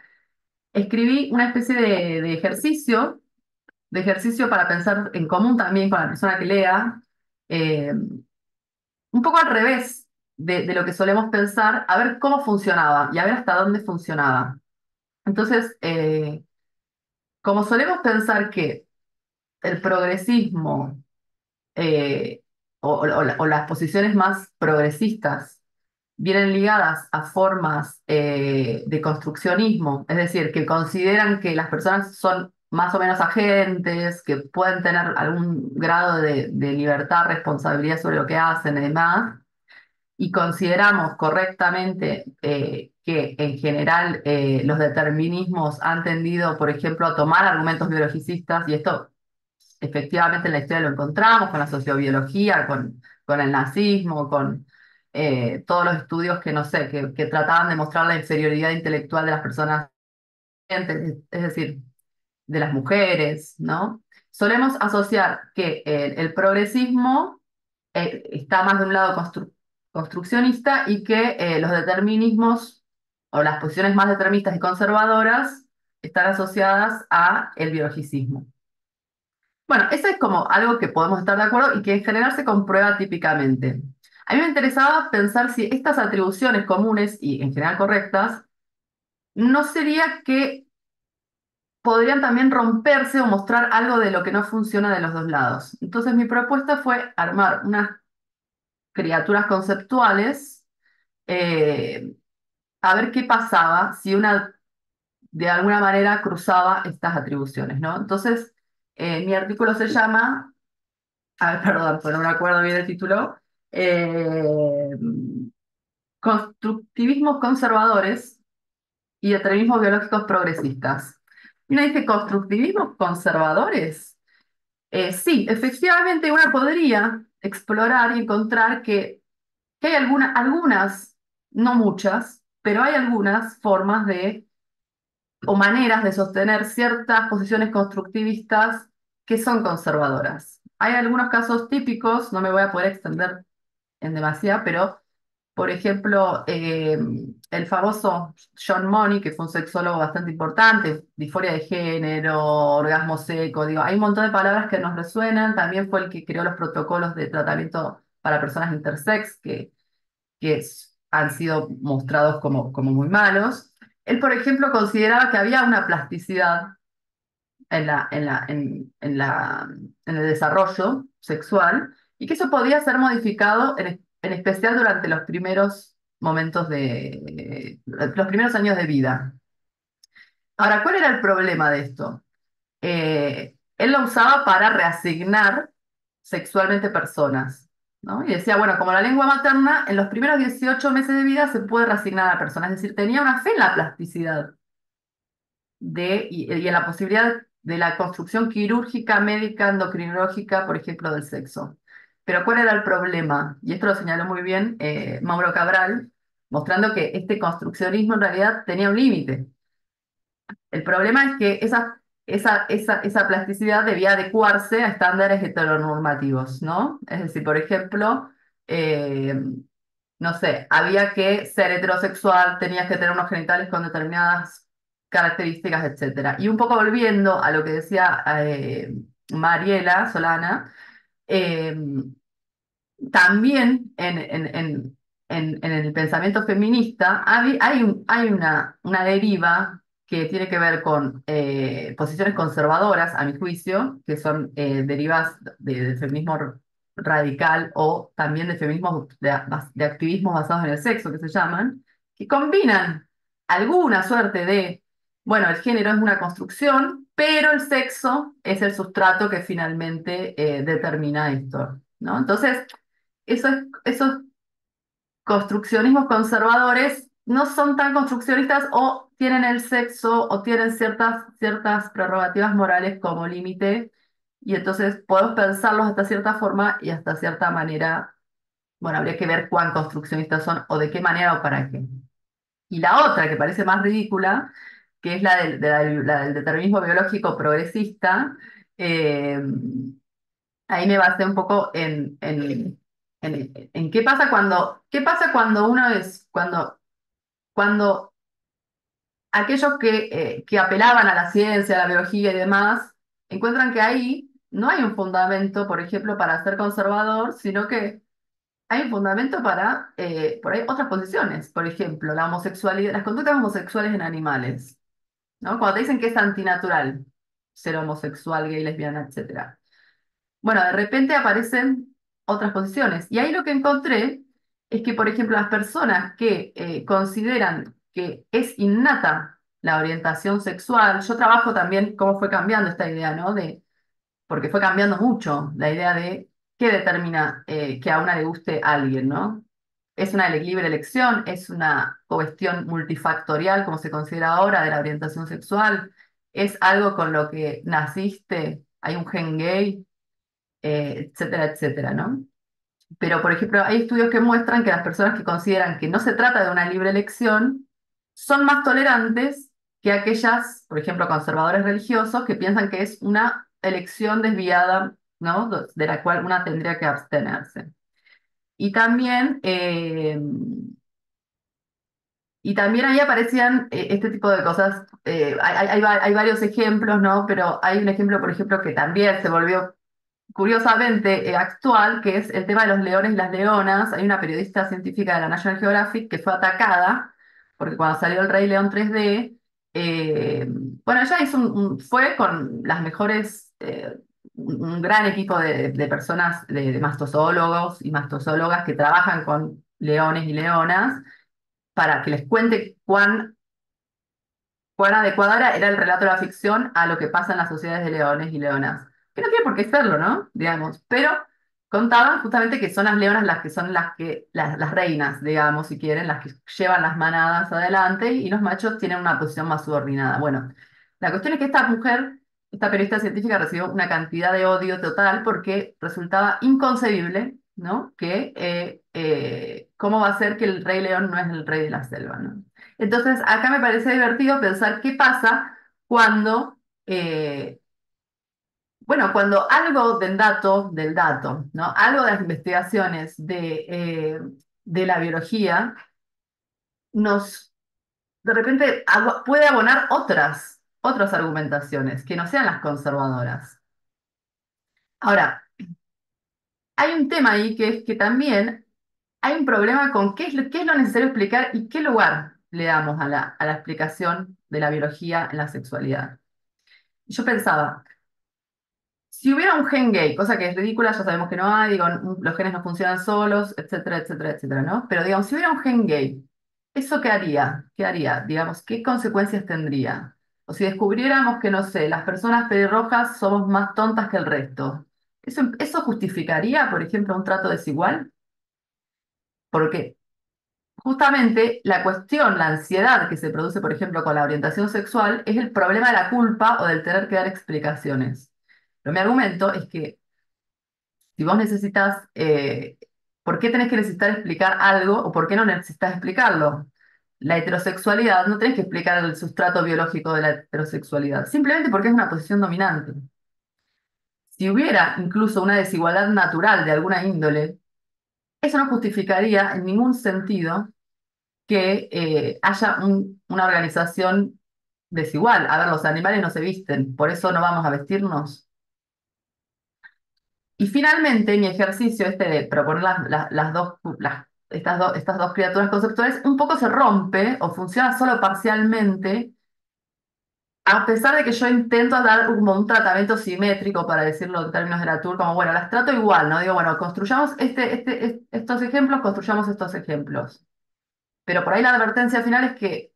escribí una especie de, ejercicio, de ejercicio para pensar en común también con la persona que lea, em, un poco al revés de, de, lo que solemos pensar, a ver cómo funcionaba y a ver hasta dónde funcionaba. Entonces, eh, como solemos pensar que el progresismo eh, o, las posiciones más progresistas vienen ligadas a formas eh, de construccionismo, es decir, que consideran que las personas son más o menos agentes, que pueden tener algún grado de, libertad, responsabilidad sobre lo que hacen y demás, y consideramos correctamente eh, que en general los determinismos han tendido, por ejemplo, a tomar argumentos biologicistas, y esto efectivamente en la historia lo encontramos, con la sociobiología, con, con el nazismo, con eh, todos los estudios que, no sé, que, trataban de mostrar la inferioridad intelectual de las personas, es decir, de las mujeres, ¿no? Solemos asociar que el progresismo eh, está más de un lado construccionista y que eh, los determinismos o las posiciones más deterministas y conservadoras están asociadas a el biologicismo. Bueno, eso es como algo que podemos estar de acuerdo y que en general se comprueba típicamente. A mí me interesaba pensar si estas atribuciones comunes y en general correctas, no sería que podrían también romperse o mostrar algo de lo que no funciona de los dos lados. Entonces mi propuesta fue armar unas criaturas conceptuales, eh, a ver qué pasaba si una de alguna manera cruzaba estas atribuciones, ¿no? Entonces eh, mi artículo se llama, ver, perdón, pues no me acuerdo bien el título, eh, Constructivismos conservadores y Atrevismos biológicos progresistas. Y uno dice, ¿constructivismos conservadores? Eh, sí, efectivamente uno podría explorar y encontrar que, hay algunas, no muchas, pero hay algunas formas de o maneras de sostener ciertas posiciones constructivistas que son conservadoras. Hay algunos casos típicos, no me voy a poder extender en demasiado, pero por ejemplo, eh, el famoso John Money, que fue un sexólogo bastante importante, disforia de género, orgasmo seco, hay un montón de palabras que nos resuenan, también fue el que creó los protocolos de tratamiento para personas intersex, que, que han sido mostrados como, como muy malos. Él, por ejemplo, consideraba que había una plasticidad en, el desarrollo sexual y que eso podía ser modificado en, especial durante los primeros momentos de, los primeros años de vida. Ahora, ¿cuál era el problema de esto? Eh, él lo usaba para reasignar sexualmente personas. Y decía, bueno, como la lengua materna, en los primeros 18 meses de vida se puede reasignar a la persona, es decir, tenía una fe en la plasticidad de, y, en la posibilidad de la construcción quirúrgica, médica, endocrinológica, por ejemplo, del sexo. Pero ¿cuál era el problema? Y esto lo señaló muy bien eh, Mauro Cabral, mostrando que este construccionismo en realidad tenía un límite. El problema es que esas esa, esa, plasticidad debía adecuarse a estándares heteronormativos, ¿no? Es decir, por ejemplo, eh, no sé, había que ser heterosexual, tenías que tener unos genitales con determinadas características, etc. Y un poco volviendo a lo que decía eh, Mariela Solana, eh, también en, en, el pensamiento feminista hay, hay una, una deriva que tiene que ver con eh, posiciones conservadoras, a mi juicio, que son eh, derivas del de feminismo radical o también de feminismos de, activismos basados en el sexo, que se llaman, que combinan alguna suerte de, bueno, el género es una construcción, pero el sexo es el sustrato que finalmente eh, determina esto, ¿no? Entonces, esos, esos construccionismos conservadores no son tan construccionistas o tienen el sexo o tienen ciertas, ciertas prerrogativas morales como límite, y entonces podemos pensarlos hasta cierta forma y hasta cierta manera. Bueno, habría que ver cuán construccionistas son o de qué manera o para qué. Y la otra, que parece más ridícula, que es la del, determinismo biológico progresista, eh, ahí me basé un poco en, en, en, qué pasa cuando, qué pasa cuando uno es, cuando, cuando aquellos que, eh, que apelaban a la ciencia, a la biología y demás, encuentran que ahí no hay un fundamento, por ejemplo, para ser conservador, sino que hay un fundamento para eh, por ahí otras posiciones, por ejemplo, la homosexualidad, las conductas homosexuales en animales. ¿no? Cuando te dicen que es antinatural ser homosexual, gay, lesbiana, etc. Bueno, de repente aparecen otras posiciones. Y ahí lo que encontré es que, por ejemplo, las personas que eh, consideran que es innata la orientación sexual. Yo trabajo también cómo fue cambiando esta idea, ¿no? De, porque fue cambiando mucho la idea de qué determina eh, que a una le guste a alguien, ¿no? Es una libre elección, es una cuestión multifactorial, como se considera ahora, de la orientación sexual, es algo con lo que naciste, hay un gen gay, eh, etcétera, etcétera, ¿no? Pero, por ejemplo, hay estudios que muestran que las personas que consideran que no se trata de una libre elección, son más tolerantes que aquellas, por ejemplo, conservadores religiosos que piensan que es una elección desviada, ¿no? De la cual una tendría que abstenerse. Y también, eh, y también ahí aparecían eh, este tipo de cosas. Eh, hay, varios ejemplos, ¿no? Pero hay un ejemplo, por ejemplo, que también se volvió curiosamente actual, que es el tema de los leones y las leonas. Hay una periodista científica de la National Geographic que fue atacada porque cuando salió El Rey León 3D, eh, bueno, ella hizo fue con las mejores, eh, un gran equipo de, personas, de, mastozoólogos y mastozoólogas que trabajan con leones y leonas, para que les cuente cuán, cuán adecuada era el relato de la ficción a lo que pasa en las sociedades de leones y leonas. Que no tiene por qué serlo, ¿no? Digamos, pero contaban justamente que son las leonas las que son las que las, reinas, digamos, si quieren, las que llevan las manadas adelante y los machos tienen una posición más subordinada. Bueno, la cuestión es que esta mujer, esta periodista científica recibió una cantidad de odio total porque resultaba inconcebible, ¿no? Que eh, eh, cómo va a ser que el rey león no es el rey de la selva, ¿no? Entonces, acá me parece divertido pensar qué pasa cuando eh, bueno, cuando algo del dato, del dato, ¿no? Algo de las investigaciones de, eh, la biología nos, de repente, puede abonar otras, otras argumentaciones que no sean las conservadoras. Ahora, hay un tema ahí que es que también hay un problema con qué es, lo, es lo necesario explicar y qué lugar le damos a a la explicación de la biología en la sexualidad. Yo pensaba, si hubiera un gen gay, cosa que es ridícula, ya sabemos que no hay, digo, los genes no funcionan solos, etcétera, etcétera, etcétera, ¿no? Pero digamos, si hubiera un gen gay, ¿eso qué haría? ¿Qué haría? Digamos, ¿qué consecuencias tendría? O si descubriéramos que, no sé, las personas pelirrojas somos más tontas que el resto, ¿eso, eso justificaría, por ejemplo, un trato desigual? Porque Justamente la cuestión, la ansiedad que se produce, por ejemplo, con la orientación sexual, es el problema de la culpa o del tener que dar explicaciones. Pero mi argumento es que si vos necesitas, eh, ¿por qué tenés que necesitar explicar algo o por qué no necesitas explicarlo? La heterosexualidad, no tenés que explicar el sustrato biológico de la heterosexualidad, simplemente porque es una posición dominante. Si hubiera incluso una desigualdad natural de alguna índole, eso no justificaría en ningún sentido que eh, haya una organización desigual. A ver, los animales no se visten, por eso no vamos a vestirnos y finalmente, mi ejercicio este de proponer las, las, dos, las, estas, estas dos criaturas conceptuales un poco se rompe o funciona solo parcialmente, a pesar de que yo intento dar un, tratamiento simétrico, para decirlo en términos de la tour, como bueno, las trato igual, ¿no? Digo, bueno, construyamos este, este, estos ejemplos, construyamos estos ejemplos. Pero por ahí la advertencia final es que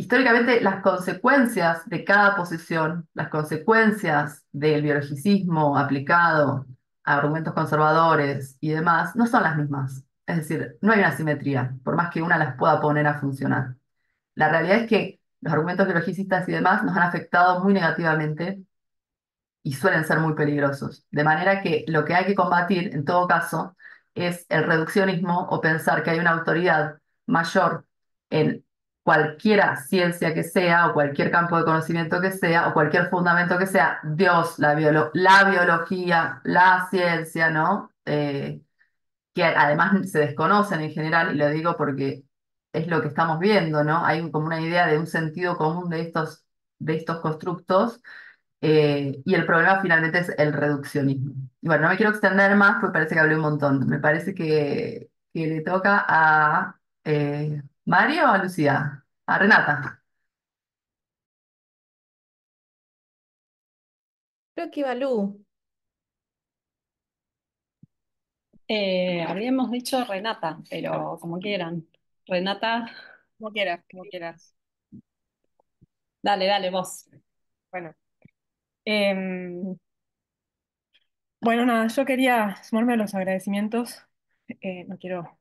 históricamente las consecuencias de cada posición, las consecuencias del biologicismo aplicado a argumentos conservadores y demás, no son las mismas. Es decir, no hay una simetría, por más que una las pueda poner a funcionar. La realidad es que los argumentos biologicistas y demás nos han afectado muy negativamente y suelen ser muy peligrosos. De manera que lo que hay que combatir, en todo caso, es el reduccionismo o pensar que hay una autoridad mayor en cualquiera ciencia que sea, o cualquier campo de conocimiento que sea, o cualquier fundamento que sea, Dios, la, biología, la ciencia, ¿no? Eh, que además se desconocen en general, y lo digo porque es lo que estamos viendo, ¿no? Hay como una idea de un sentido común de estos, de estos constructos, eh, y el problema finalmente es el reduccionismo. Y bueno, no me quiero extender más porque parece que hablé un montón. Me parece que, que le toca a eh, Mario o a Lucía. Ah, Renata. Creo que Balú. Eh, habríamos dicho Renata, pero como quieran. Renata. Como quieras, como quieras. Dale, dale, vos. Bueno. Em, bueno, nada, yo quería sumarme a los agradecimientos. Eh, no quiero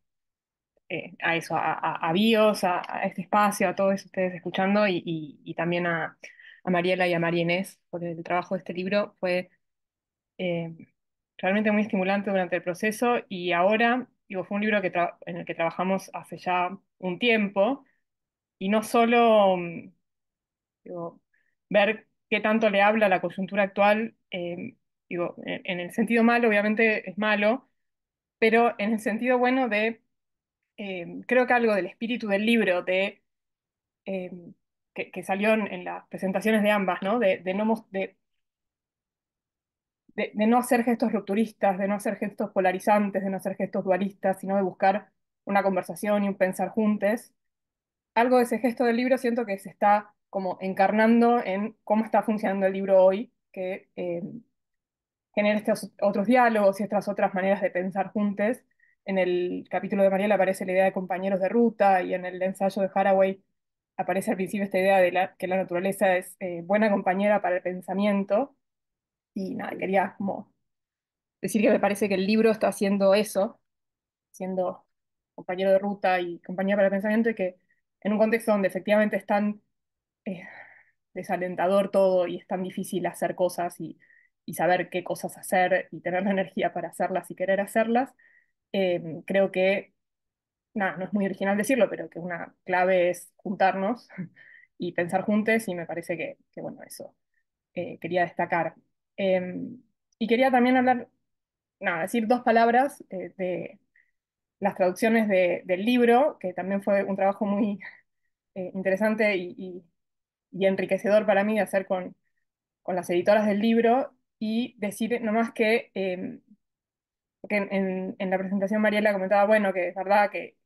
eh, a eso, a, a, BIOS, a, este espacio, a todos ustedes escuchando y, y, también a, Mariela y a María Inés por el trabajo de este libro. Fue eh, realmente muy estimulante durante el proceso y ahora, digo, fue un libro que en el que trabajamos hace ya un tiempo y no solo mm, ver qué tanto le habla la coyuntura actual, eh, digo, en el sentido malo, obviamente es malo, pero en el sentido bueno de Em, creo que algo del espíritu del libro, de, em, que, salió en, las presentaciones de ambas, ¿no? De, no de, no hacer gestos rupturistas, de no hacer gestos polarizantes, de no hacer gestos dualistas, sino de buscar una conversación y un pensar juntos. Algo de ese gesto del libro siento que se está como encarnando en cómo está funcionando el libro hoy, que em, genera estos otros diálogos y estas otras maneras de pensar juntos, en el capítulo de Mariel aparece la idea de compañeros de ruta y en el ensayo de Haraway aparece al principio esta idea de que la naturaleza es eh, buena compañera para el pensamiento. Y nada, quería decir que me parece que el libro está haciendo eso, siendo compañero de ruta y compañera para el pensamiento, y que en un contexto donde efectivamente es tan eh, desalentador todo y es tan difícil hacer cosas y, y saber qué cosas hacer y tener la energía para hacerlas y querer hacerlas, Em, creo que, nada, no es muy original decirlo, pero que una clave es juntarnos y pensar juntos y me parece que, bueno, eso eh, quería destacar. Em, y quería también hablar, nada, decir dos palabras eh, de las traducciones del libro, que también fue un trabajo muy eh, interesante y, enriquecedor para mí de hacer con, con las editoras del libro y decir nomás que em, en, la presentación Mariela comentaba, bueno, que es verdad que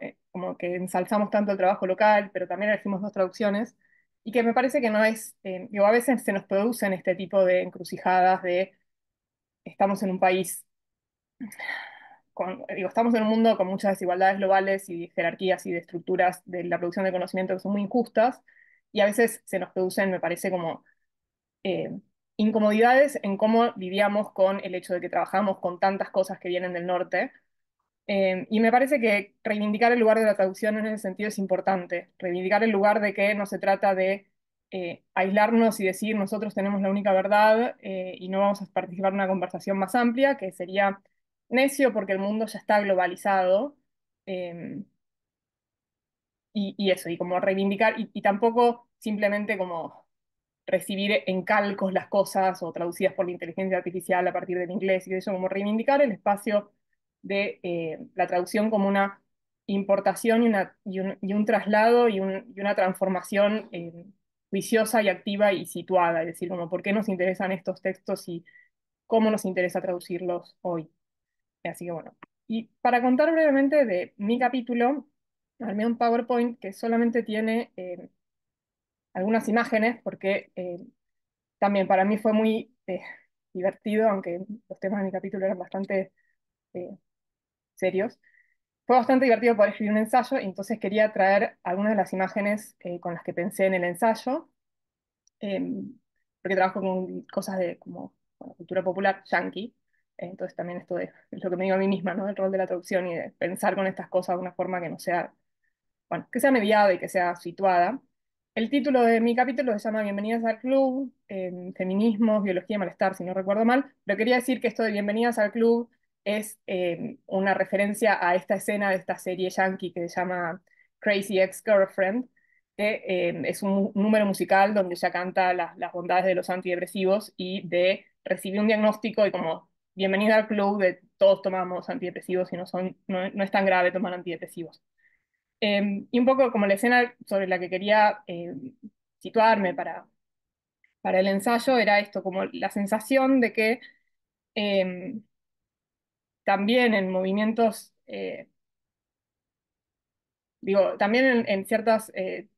eh, como que ensalzamos tanto el trabajo local, pero también elegimos dos traducciones, y que me parece que no es, eh, a veces se nos producen este tipo de encrucijadas de estamos en un país, con, digo, estamos en un mundo con muchas desigualdades globales y jerarquías y de estructuras de la producción de conocimiento que son muy injustas, y a veces se nos producen, me parece, como eh, incomodidades en cómo vivíamos con el hecho de que trabajamos con tantas cosas que vienen del norte. Em, y me parece que reivindicar el lugar de la traducción en ese sentido es importante, reivindicar el lugar de que no se trata de eh, aislarnos y decir nosotros tenemos la única verdad eh, y no vamos a participar en una conversación más amplia, que sería necio porque el mundo ya está globalizado. Em, y, eso, y como reivindicar, y, y, tampoco simplemente como recibir en calcos las cosas o traducidas por la inteligencia artificial a partir del inglés y eso, como reivindicar el espacio de eh, la traducción como una importación y, una, y, un, traslado y, una transformación eh, juiciosa y activa y situada, es decir, como por qué nos interesan estos textos y cómo nos interesa traducirlos hoy. Así que bueno, y para contar brevemente de mi capítulo, armé un PowerPoint que solamente tiene eh, algunas imágenes porque eh, también para mí fue muy eh, divertido, aunque los temas de mi capítulo eran bastante eh, serios. Fue bastante divertido poder escribir un ensayo y entonces quería traer algunas de las imágenes con las que pensé en el ensayo, em, porque trabajo con cosas de como, bueno, cultura popular yankee, entonces también esto es lo que me digo a mí misma, ¿no? El rol de la traducción y de pensar con estas cosas de una forma que no sea, bueno, que sea mediada y que sea situada. El título de mi capítulo se llama Bienvenidas al Club, en em, feminismos, biología y malestar, si no recuerdo mal, pero quería decir que esto de Bienvenidas al Club es em, una referencia a esta escena de esta serie yankee que se llama Crazy Ex-Girlfriend, que em, es un número musical donde ella canta las, bondades de los antidepresivos y de recibir un diagnóstico y como bienvenida al club de todos tomamos antidepresivos y no, son, no es tan grave tomar antidepresivos. Em, y un poco como la escena sobre la que quería eh, situarme para, el ensayo era esto, como la sensación de que em, también en movimientos, eh, digo, también en, en ciertos eh,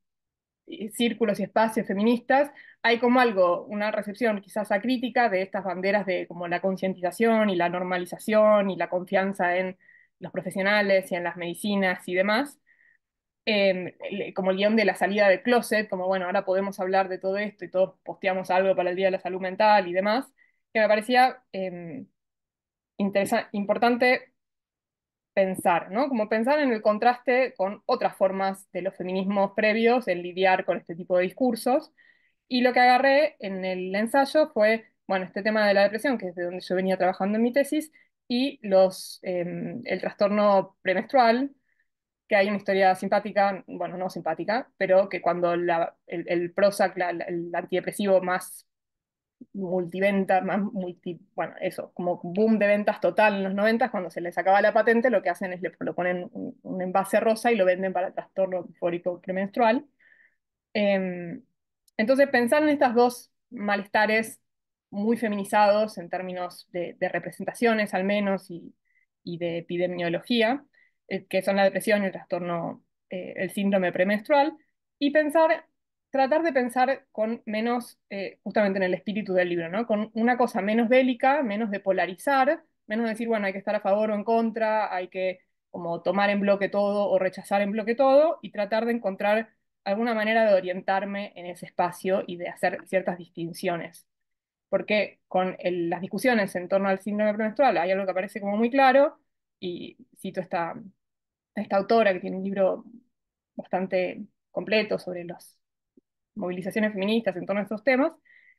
círculos y espacios feministas, hay como algo, una recepción quizás acrítica de estas banderas de como la concientización y la normalización y la confianza en los profesionales y en las medicinas y demás, eh, como el guión de la salida de closet, como bueno, ahora podemos hablar de todo esto y todos posteamos algo para el Día de la Salud Mental y demás, que me parecía em, importante pensar, ¿no? Como pensar en el contraste con otras formas de los feminismos previos, en lidiar con este tipo de discursos. Y lo que agarré en el ensayo fue, bueno, este tema de la depresión, que es de donde yo venía trabajando en mi tesis, y los, em, el trastorno premenstrual, que hay una historia simpática, bueno, no simpática, pero que cuando el, Prozac, el antidepresivo más multiventa, más multi, bueno, eso, como boom de ventas total en los 90, cuando se les acaba la patente, lo que hacen es le lo ponen un, envase rosa y lo venden para el trastorno eufórico premenstrual. Em, entonces, pensar en estos dos malestares muy feminizados en términos de, representaciones al menos y de epidemiología, eh, que son la depresión y el trastorno, eh, el síndrome premenstrual, y pensar, tratar de pensar con menos, eh, justamente en el espíritu del libro, ¿no? con una cosa menos bélica, menos de polarizar, menos de decir, bueno, hay que estar a favor o en contra, hay que como tomar en bloque todo o rechazar en bloque todo, y tratar de encontrar alguna manera de orientarme en ese espacio y de hacer ciertas distinciones. Porque con las discusiones en torno al síndrome premenstrual hay algo que aparece como muy claro, y cito esta, esta autora que tiene un libro bastante completo sobre las movilizaciones feministas en torno a estos temas,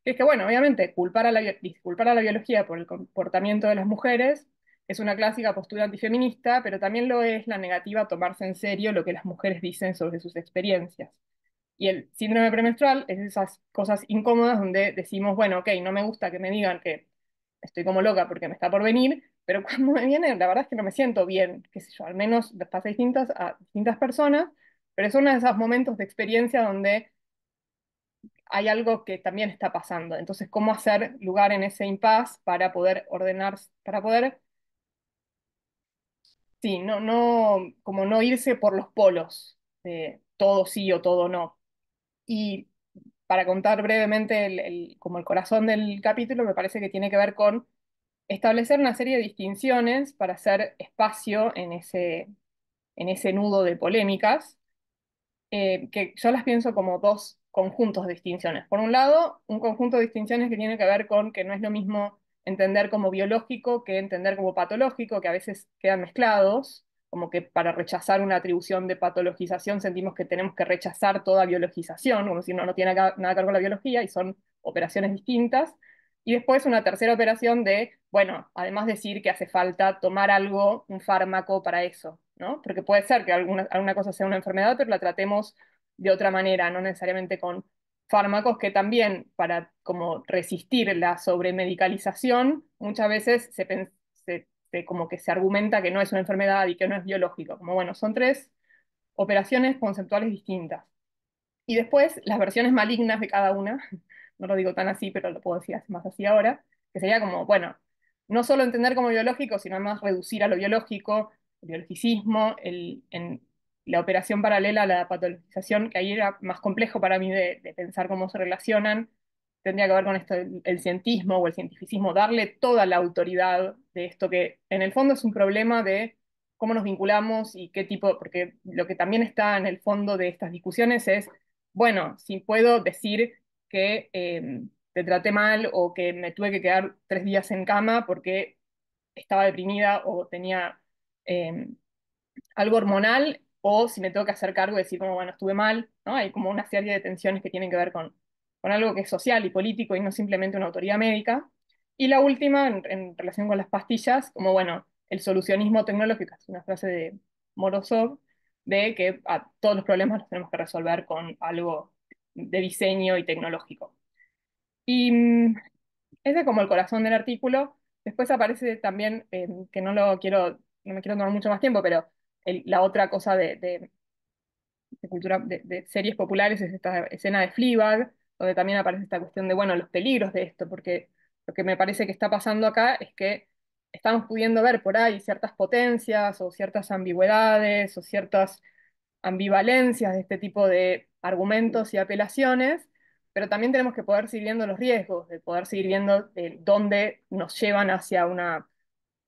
que es que, bueno, obviamente, culpar a la, disculpar a la biología por el comportamiento de las mujeres es una clásica postura antifeminista, pero también lo es la negativa a tomarse en serio lo que las mujeres dicen sobre sus experiencias. Y el síndrome premenstrual es esas cosas incómodas donde decimos, bueno, ok, no me gusta que me digan que estoy como loca porque me está por venir, pero cuando me viene, la verdad es que no me siento bien, qué sé yo, al menos les pasa a distintas personas, pero es uno de esos momentos de experiencia donde hay algo que también está pasando. Entonces, ¿cómo hacer lugar en ese impasse para poder ordenar, para poder, sí, no, no, como no irse por los polos de todo sí o todo no. Y para contar brevemente el, como el corazón del capítulo, me parece que tiene que ver con establecer una serie de distinciones para hacer espacio en ese, en ese nudo de polémicas, eh, que yo las pienso como dos conjuntos de distinciones. Por un lado, un conjunto de distinciones que tiene que ver con que no es lo mismo entender como biológico que entender como patológico, que a veces quedan mezclados, como que para rechazar una atribución de patologización sentimos que tenemos que rechazar toda biologización, como si no, no tiene nada que ver con la biología y son operaciones distintas. Y después una tercera operación de, bueno, además decir que hace falta tomar algo, un fármaco para eso, ¿no? Porque puede ser que alguna, alguna cosa sea una enfermedad, pero la tratemos de otra manera, no necesariamente con fármacos que también para como resistir la sobremedicalización, muchas veces se, como que se argumenta que no es una enfermedad y que no es biológico. Como bueno, son tres operaciones conceptuales distintas. Y después las versiones malignas de cada una, no lo digo tan así, pero lo puedo decir más así ahora, que sería como, bueno, no solo entender como biológico, sino además reducir a lo biológico, el biologicismo, en la operación paralela a la patologización, que ahí era más complejo para mí de, pensar cómo se relacionan, tendría que ver con esto, el, el, cientismo o el cientificismo, darle toda la autoridad de esto que en el fondo es un problema de cómo nos vinculamos y qué tipo, porque lo que también está en el fondo de estas discusiones es, bueno, si puedo decir que em, te traté mal o que me tuve que quedar tres días en cama porque estaba deprimida o tenía em, algo hormonal, o si me tengo que hacer cargo y decir, como, bueno, estuve mal, ¿no? Hay como una serie de tensiones que tienen que ver con, con algo que es social y político y no simplemente una autoridad médica. Y la última, en, relación con las pastillas, como, bueno, el solucionismo tecnológico, es una frase de Morozov, de que a todos los problemas los tenemos que resolver con algo de diseño y tecnológico. Y mm, ese es como el corazón del artículo. Después aparece también, em, que no lo quiero, no me quiero tomar mucho más tiempo, pero la otra cosa de, de, cultura, de, series populares es esta escena de Fleabag, donde también aparece esta cuestión de, bueno, los peligros de esto, porque lo que me parece que está pasando acá es que estamos pudiendo ver por ahí ciertas potencias o ciertas ambigüedades o ciertas ambivalencias de este tipo de argumentos y apelaciones, pero también tenemos que poder seguir viendo los riesgos, de poder seguir viendo eh, dónde nos llevan hacia una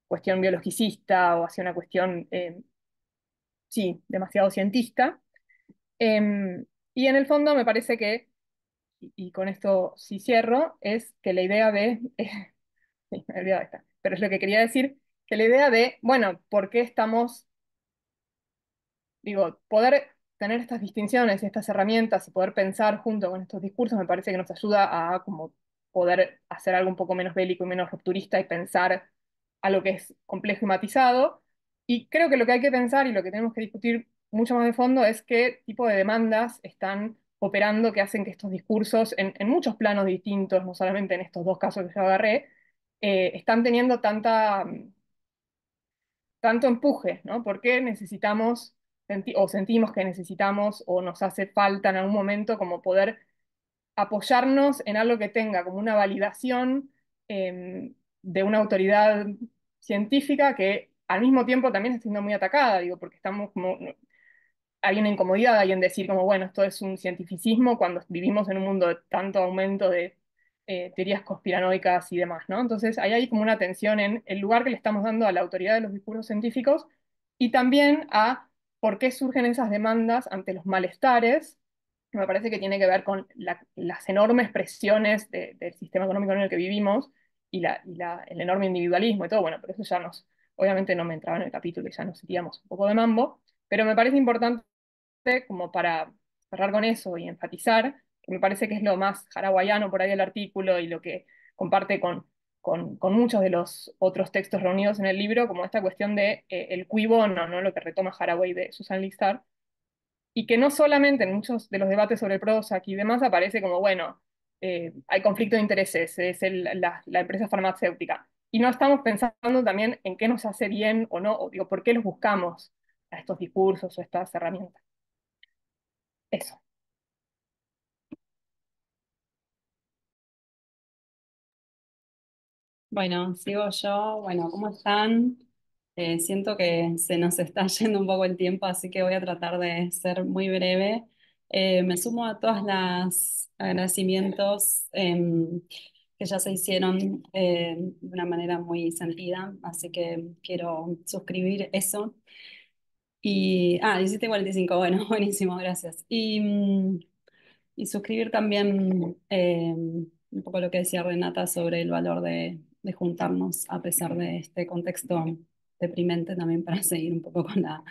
cuestión biologicista o hacia una cuestión, eh, sí, demasiado cientista. Em, y en el fondo me parece que, y, con esto sí cierro, es que la idea de, eh, sí, me he olvidado esta, pero es lo que quería decir, que la idea de, bueno, ¿por qué estamos, digo, poder tener estas distinciones y estas herramientas y poder pensar junto con estos discursos me parece que nos ayuda a como poder hacer algo un poco menos bélico y menos rupturista y pensar a lo que es complejo y matizado. Y creo que lo que hay que pensar y lo que tenemos que discutir mucho más de fondo es qué tipo de demandas están operando que hacen que estos discursos, en, muchos planos distintos, no solamente en estos dos casos que yo agarré, eh, están teniendo tanta, mm, tanto empuje, ¿no? ¿Por qué necesitamos o sentimos que necesitamos o nos hace falta en algún momento, como poder apoyarnos en algo que tenga como una validación em, de una autoridad científica que al mismo tiempo también está siendo muy atacada, digo, porque estamos como, hay una incomodidad ahí en decir como, bueno, esto es un cientificismo cuando vivimos en un mundo de tanto aumento de eh, teorías conspiranoicas y demás, ¿no? Entonces ahí hay como una tensión en el lugar que le estamos dando a la autoridad de los discursos científicos y también a ¿Por qué surgen esas demandas ante los malestares? Me parece que tiene que ver con las enormes presiones del sistema económico en el que vivimos y, el enorme individualismo y todo. Bueno, por eso ya nos, obviamente no me entraba en el capítulo y ya nos iríamos un poco de mambo, pero me parece importante como para cerrar con eso y enfatizar, que me parece que es lo más haraguayano por ahí el artículo y lo que comparte con con, muchos de los otros textos reunidos en el libro, como esta cuestión de eh, el cuibono, ¿no? lo que retoma Haraway de Susan Listar, y que no solamente en muchos de los debates sobre Prozac y demás aparece como, bueno, eh, hay conflicto de intereses, es la, empresa farmacéutica, y no estamos pensando también en qué nos hace bien o no, o digo, por qué los buscamos a estos discursos o estas herramientas. Eso. Bueno, sigo yo. Bueno, ¿cómo están? Eh, siento que se nos está yendo un poco el tiempo, así que voy a tratar de ser muy breve. Eh, me sumo a todos los agradecimientos em, que ya se hicieron eh, de una manera muy sentida, así que quiero suscribir eso. Y, ah, 17.45, bueno, buenísimo, gracias. Y, mm, y suscribir también em, un poco lo que decía Renata sobre el valor de, de juntarnos a pesar de este contexto deprimente también para seguir un poco con la,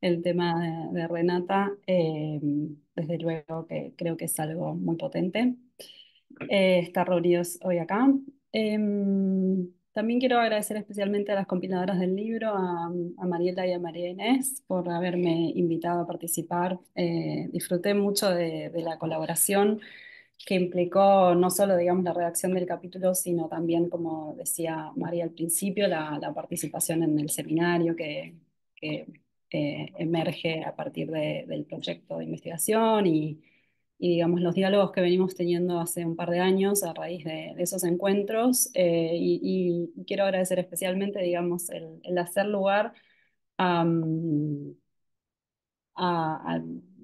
el tema de, Renata. Eh, desde luego que creo que es algo muy potente. Eh, estar reunidos hoy acá. Em, también quiero agradecer especialmente a las compiladoras del libro, a, Mariela y a María Inés, por haberme invitado a participar. Eh, disfruté mucho de, de la colaboración que implicó no solo, digamos, la redacción del capítulo, sino también, como decía María al principio, la, participación en el seminario que, eh, emerge a partir del proyecto de investigación y, digamos, los diálogos que venimos teniendo hace un par de años a raíz de, esos encuentros. Eh, y, quiero agradecer especialmente, digamos, el, hacer lugar a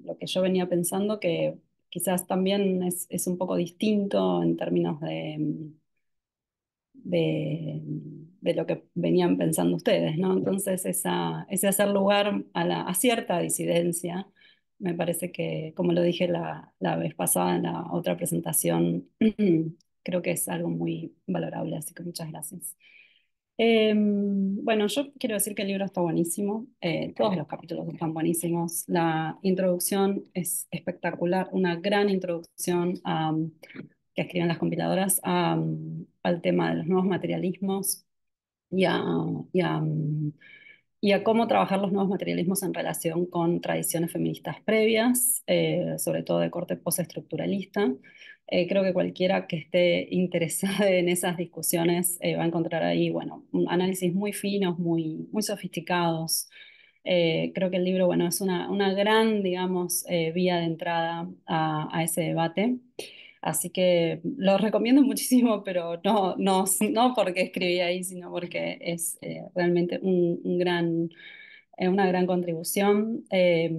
lo que yo venía pensando que quizás también es, un poco distinto en términos de, de, lo que venían pensando ustedes, ¿no? Entonces, ese hacer lugar a, cierta disidencia, me parece que, como lo dije la, la vez pasada en la otra presentación, creo que es algo muy valorable, así que muchas gracias. Em, bueno, yo quiero decir que el libro está buenísimo, eh, todos los capítulos están buenísimos, la introducción es espectacular, una gran introducción que escriben las compiladoras al tema de los nuevos materialismos y a, y a cómo trabajar los nuevos materialismos en relación con tradiciones feministas previas, eh, sobre todo de corte postestructuralista. Eh, creo que cualquiera que esté interesada en esas discusiones eh, va a encontrar ahí, bueno, análisis muy finos, muy, muy sofisticados. creo que el libro, bueno, es una, gran, digamos, vía de entrada a ese debate. Así que lo recomiendo muchísimo, pero no, no, no porque escribí ahí, sino porque es eh, realmente un, gran, eh, una gran contribución. Eh,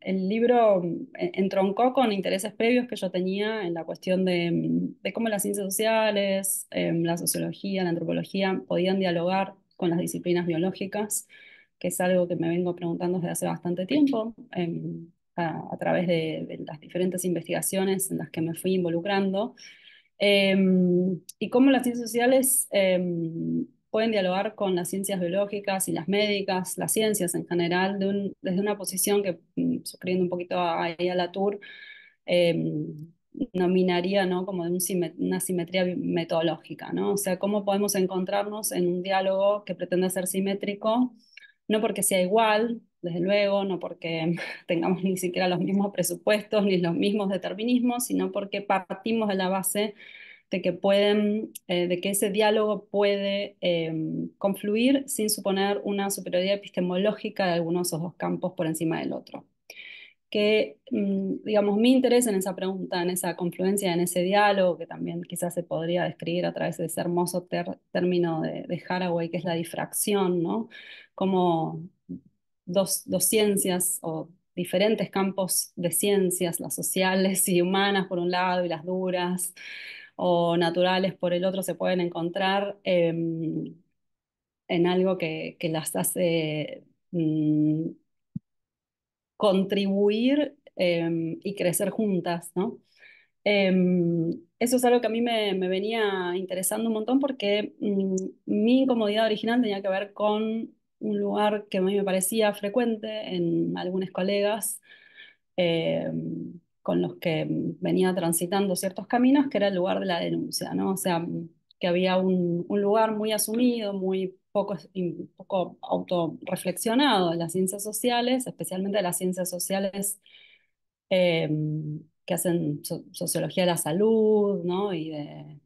el libro mm, e, entroncó con intereses previos que yo tenía en la cuestión de, mm, cómo las ciencias sociales, la sociología, la antropología podían dialogar con las disciplinas biológicas que es algo que me vengo preguntando desde hace bastante tiempo. Em, a, través de, las diferentes investigaciones en las que me fui involucrando, em, y cómo las ciencias sociales em, pueden dialogar con las ciencias biológicas y las médicas, las ciencias en general, desde una posición que, mm, suscribiendo un poquito a, la tour, em, nominaría como de una simetría metodológica, ¿no? o sea, cómo podemos encontrarnos en un diálogo que pretende ser simétrico, no porque sea igual, desde luego, no porque tengamos ni siquiera los mismos presupuestos ni los mismos determinismos, sino porque partimos de la base de que, pueden, eh, de que ese diálogo puede em, confluir sin suponer una superioridad epistemológica de algunos de esos dos campos por encima del otro. Que, mm, digamos, mi interés en esa pregunta, en esa confluencia, en ese diálogo, que también quizás se podría describir a través de ese hermoso término de, de Haraway, que es la difracción, ¿no? Como dos, ciencias o diferentes campos de ciencias, las sociales y humanas por un lado y las duras o naturales por el otro, se pueden encontrar em, en algo que, las hace mm, contribuir em, y crecer juntas, ¿no? Em, eso es algo que a mí me, venía interesando un montón porque mm, mi incomodidad original tenía que ver con un lugar que a mí me parecía frecuente en algunos colegas eh, con los que venía transitando ciertos caminos, que era el lugar de la denuncia, ¿no? O sea, que había un, lugar muy asumido, muy poco, poco autorreflexionado en las ciencias sociales, especialmente de las ciencias sociales eh, que hacen sociología de la salud, ¿no? Y de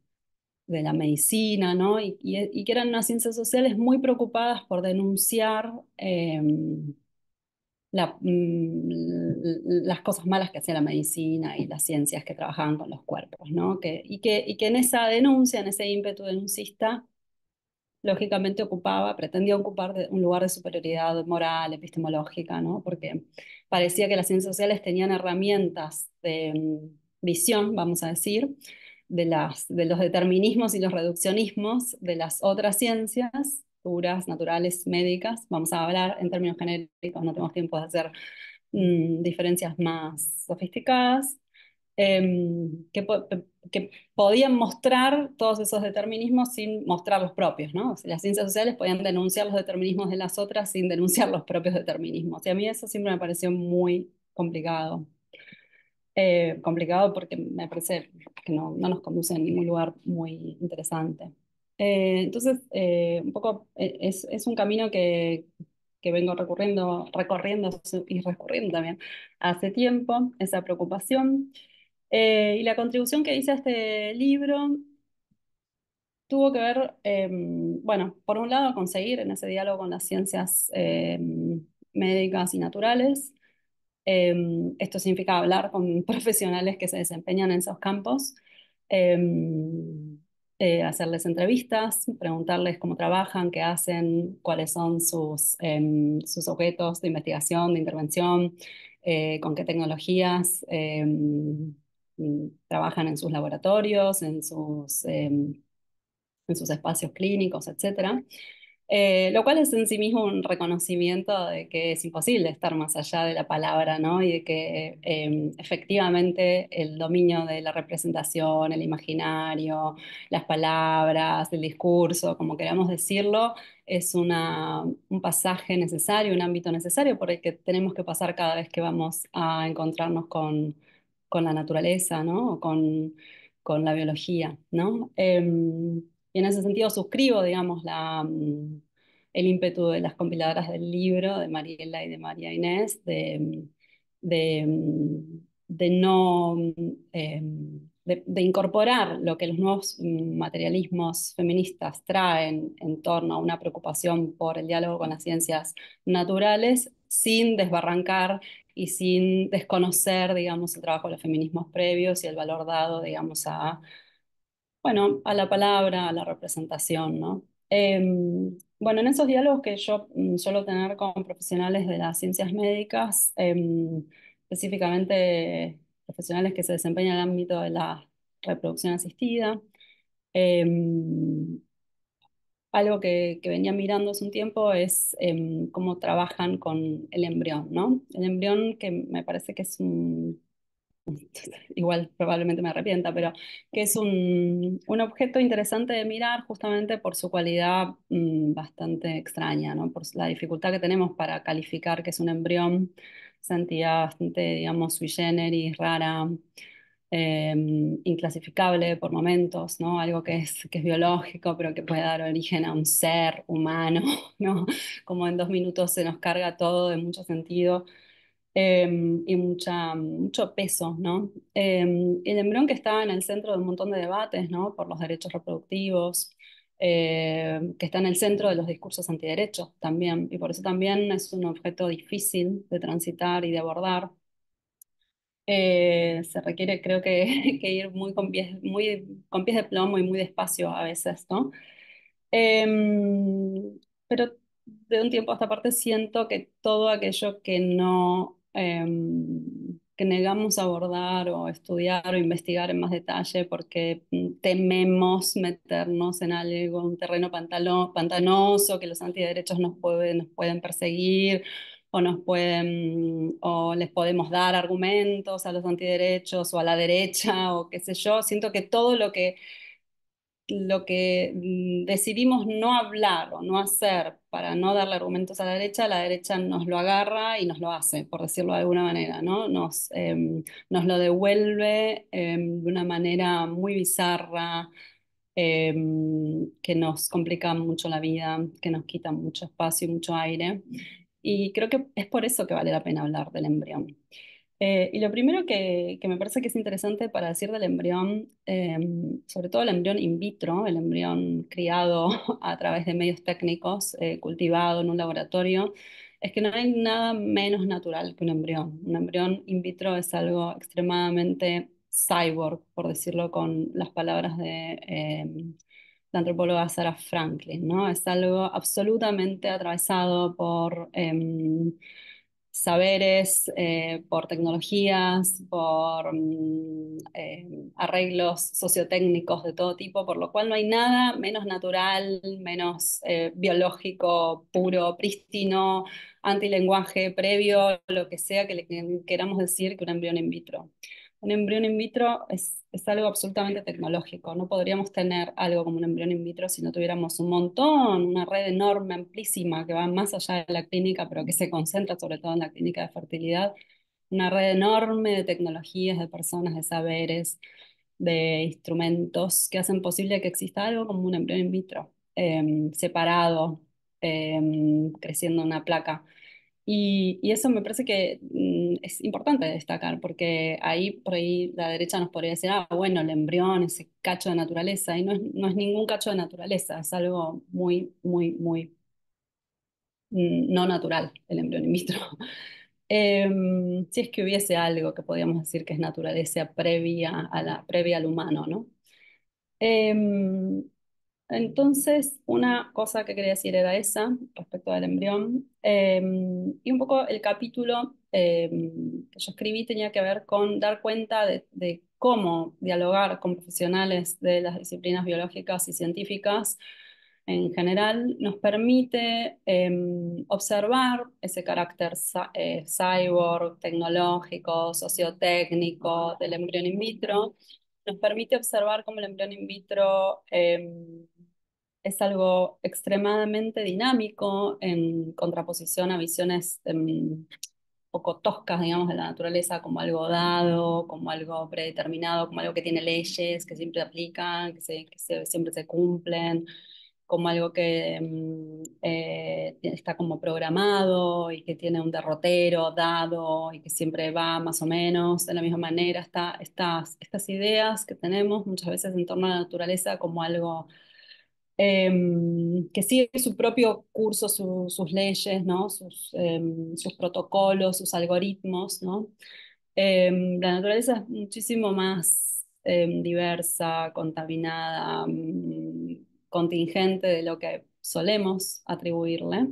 de la medicina, ¿no? Y, que eran unas ciencias sociales muy preocupadas por denunciar em, mm, las cosas malas que hacía la medicina y las ciencias que trabajaban con los cuerpos, ¿no? Que, y, que, y que en esa denuncia, en ese ímpetu denuncista, lógicamente ocupaba, pretendía ocupar de, un lugar de superioridad moral, epistemológica, ¿no? Porque parecía que las ciencias sociales tenían herramientas de mm, visión, vamos a decir, de, las, de los determinismos y los reduccionismos de las otras ciencias, puras, naturales, médicas. Vamos a hablar en términos genéricos, no tenemos tiempo de hacer mm, diferencias más sofisticadas. Em, que, podían mostrar todos esos determinismos sin mostrar los propios, ¿no? las ciencias sociales podían denunciar los determinismos de las otras sin denunciar los propios determinismos. Y a mí eso siempre me pareció muy complicado. Eh, complicado porque me parece que no, nos conduce a ningún lugar muy interesante. Eh, entonces, eh, un poco es, un camino que, que vengo recorriendo, recorriendo y recorriendo también hace tiempo, esa preocupación. y la contribución que hice a este libro tuvo que ver, em, bueno, por un lado, conseguir en ese diálogo con las ciencias em, médicas y naturales, Em, esto significa hablar con profesionales que se desempeñan en esos campos, em, eh, hacerles entrevistas, preguntarles cómo trabajan, qué hacen, cuáles son sus, em, objetos de investigación, de intervención, eh, con qué tecnologías trabajan en sus laboratorios, en sus, en sus espacios clínicos, etcétera. Eh, lo cual es en sí mismo un reconocimiento de que es imposible estar más allá de la palabra, ¿no? Y de que em, efectivamente el dominio de la representación, el imaginario, las palabras, el discurso, como queramos decirlo, es una, un pasaje necesario, un ámbito necesario por el que tenemos que pasar cada vez que vamos a encontrarnos con, con la naturaleza, ¿no? O con, con la biología, ¿no? Em, y en ese sentido suscribo, digamos, la, mm, el ímpetu de las compiladoras del libro, de Mariela y de María Inés, de, mm, mm, no... Em, de, incorporar lo que los nuevos materialismos feministas traen en torno a una preocupación por el diálogo con las ciencias naturales sin desbarrancar y sin desconocer, digamos, el trabajo de los feminismos previos y el valor dado, digamos, a, bueno, a la palabra, a la representación, ¿no? Em, bueno, en esos diálogos que yo mm, suelo tener con profesionales de las ciencias médicas, em, específicamente profesionales que se desempeñan en el ámbito de la reproducción asistida, em, algo que, que, venía mirando hace un tiempo es cómo trabajan con el embrión, ¿no? El embrión que me parece que es un igual probablemente me arrepienta, pero que es un, un objeto interesante de mirar justamente por su cualidad mm, bastante extraña, ¿no? por la dificultad que tenemos para calificar que es un embrión, esa entidad bastante, digamos, sui generis, rara, em, inclasificable por momentos, ¿no? algo que es, que es biológico, pero que puede dar origen a un ser humano, ¿no? como en dos minutos se nos carga todo de mucho sentido Em, y mucha, mucho peso, ¿no? Eh, el embrión que está en el centro de un montón de debates, ¿no? Por los derechos reproductivos, em, que está en el centro de los discursos antiderechos también, y por eso también es un objeto difícil de transitar y de abordar. Eh, se requiere, creo que, que, ir muy con, pies, muy con pies de plomo y muy despacio a veces, ¿no? pero de un tiempo a esta parte siento que todo aquello que no Em, que negamos abordar o estudiar o investigar en más detalle porque mm, tememos meternos en algo, un terreno pantanoso que los antiderechos nos pueden, nos pueden perseguir o nos pueden o les podemos dar argumentos a los antiderechos o a la derecha o qué sé yo, siento que todo lo que lo que mm, decidimos no hablar o no hacer para no darle argumentos a la derecha, la derecha nos lo agarra y nos lo hace, por decirlo de alguna manera, ¿no? Nos, em, lo devuelve em, de una manera muy bizarra, em, que nos complica mucho la vida, que nos quita mucho espacio y mucho aire. Mm. Y creo que es por eso que vale la pena hablar del embrión. Eh, y lo primero que, me parece que es interesante para decir del embrión, em, sobre todo el embrión in vitro, el embrión criado a través de medios técnicos, eh, cultivado en un laboratorio, es que no hay nada menos natural que un embrión. Un embrión in vitro es algo extremadamente cyborg, por decirlo con las palabras de em, la antropóloga Sarah Franklin, ¿no? Es algo absolutamente atravesado por em, saberes, eh, por tecnologías, por mm, eh, arreglos sociotécnicos de todo tipo, por lo cual no hay nada menos natural, menos eh, biológico, puro, prístino, antilenguaje previo, lo que sea que le queramos decir que un embrión in vitro un embrión in vitro es, es, algo absolutamente tecnológico. No podríamos tener algo como un embrión in vitro si no tuviéramos un montón, una red enorme, amplísima, que va más allá de la clínica, pero que se concentra sobre todo en la clínica de fertilidad. Una red enorme de tecnologías, de personas, de saberes, de instrumentos que hacen posible que exista algo como un embrión in vitro, em, separado, em, creciendo una placa. Y, y, eso me parece que es importante destacar, porque ahí por ahí la derecha nos podría decir, ah, bueno, el embrión, ese cacho de naturaleza, y no es, ningún cacho de naturaleza, es algo muy, muy, muy mm, no natural, el embrión in vitro. Em, si es que hubiese algo que podríamos decir que es naturaleza previa, a previa al humano, ¿no? Em, entonces, una cosa que quería decir era esa respecto del embrión. Em, y un poco el capítulo em, que yo escribí tenía que ver con dar cuenta de, cómo dialogar con profesionales de las disciplinas biológicas y científicas en general nos permite em, observar ese carácter eh, cyborg, tecnológico, sociotécnico del embrión in vitro nos permite observar cómo el embrión in vitro em, es algo extremadamente dinámico en contraposición a visiones em, poco toscas, digamos, de la naturaleza, como algo dado, como algo predeterminado, como algo que tiene leyes, que siempre aplican, que, que siempre se cumplen como algo que mm, eh, está como programado y que tiene un derrotero dado y que siempre va más o menos de la misma manera. estas, estas ideas que tenemos muchas veces en torno a la naturaleza como algo em, que sigue su propio curso, sus leyes, ¿no? sus, em, sus protocolos, sus algoritmos. ¿no? Em, la naturaleza es muchísimo más diversa, contaminada mm, contingente de lo que solemos atribuirle.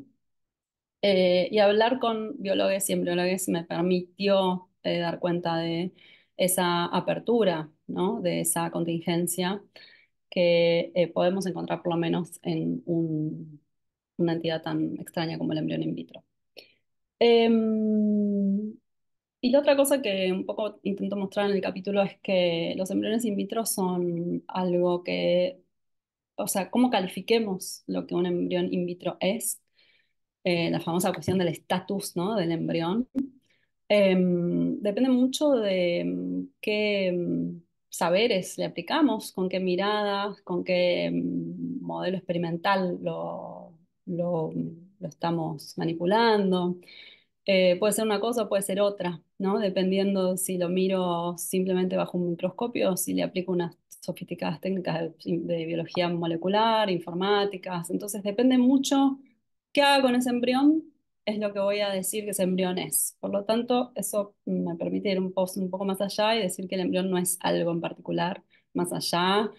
Eh, y hablar con biólogos y embriólogos me permitió eh, dar cuenta de esa apertura, ¿no? de esa contingencia que eh, podemos encontrar por lo menos en una entidad tan extraña como el embrión in vitro. Em, y la otra cosa que un poco intento mostrar en el capítulo es que los embriones in vitro son algo que o sea, cómo califiquemos lo que un embrión in vitro es, eh, la famosa cuestión del estatus ¿no? del embrión, em, depende mucho de em, qué em, saberes le aplicamos, con qué miradas, con qué modelo experimental lo, lo, estamos manipulando. Eh, puede ser una cosa, puede ser otra, ¿no? Dependiendo si lo miro simplemente bajo un microscopio, o si le aplico unas sofisticadas técnicas de, biología molecular, informáticas, entonces depende mucho qué hago con ese embrión, es lo que voy a decir que ese embrión es. Por lo tanto, eso me permite ir un, poco más allá y decir que el embrión no es algo en particular, más allá,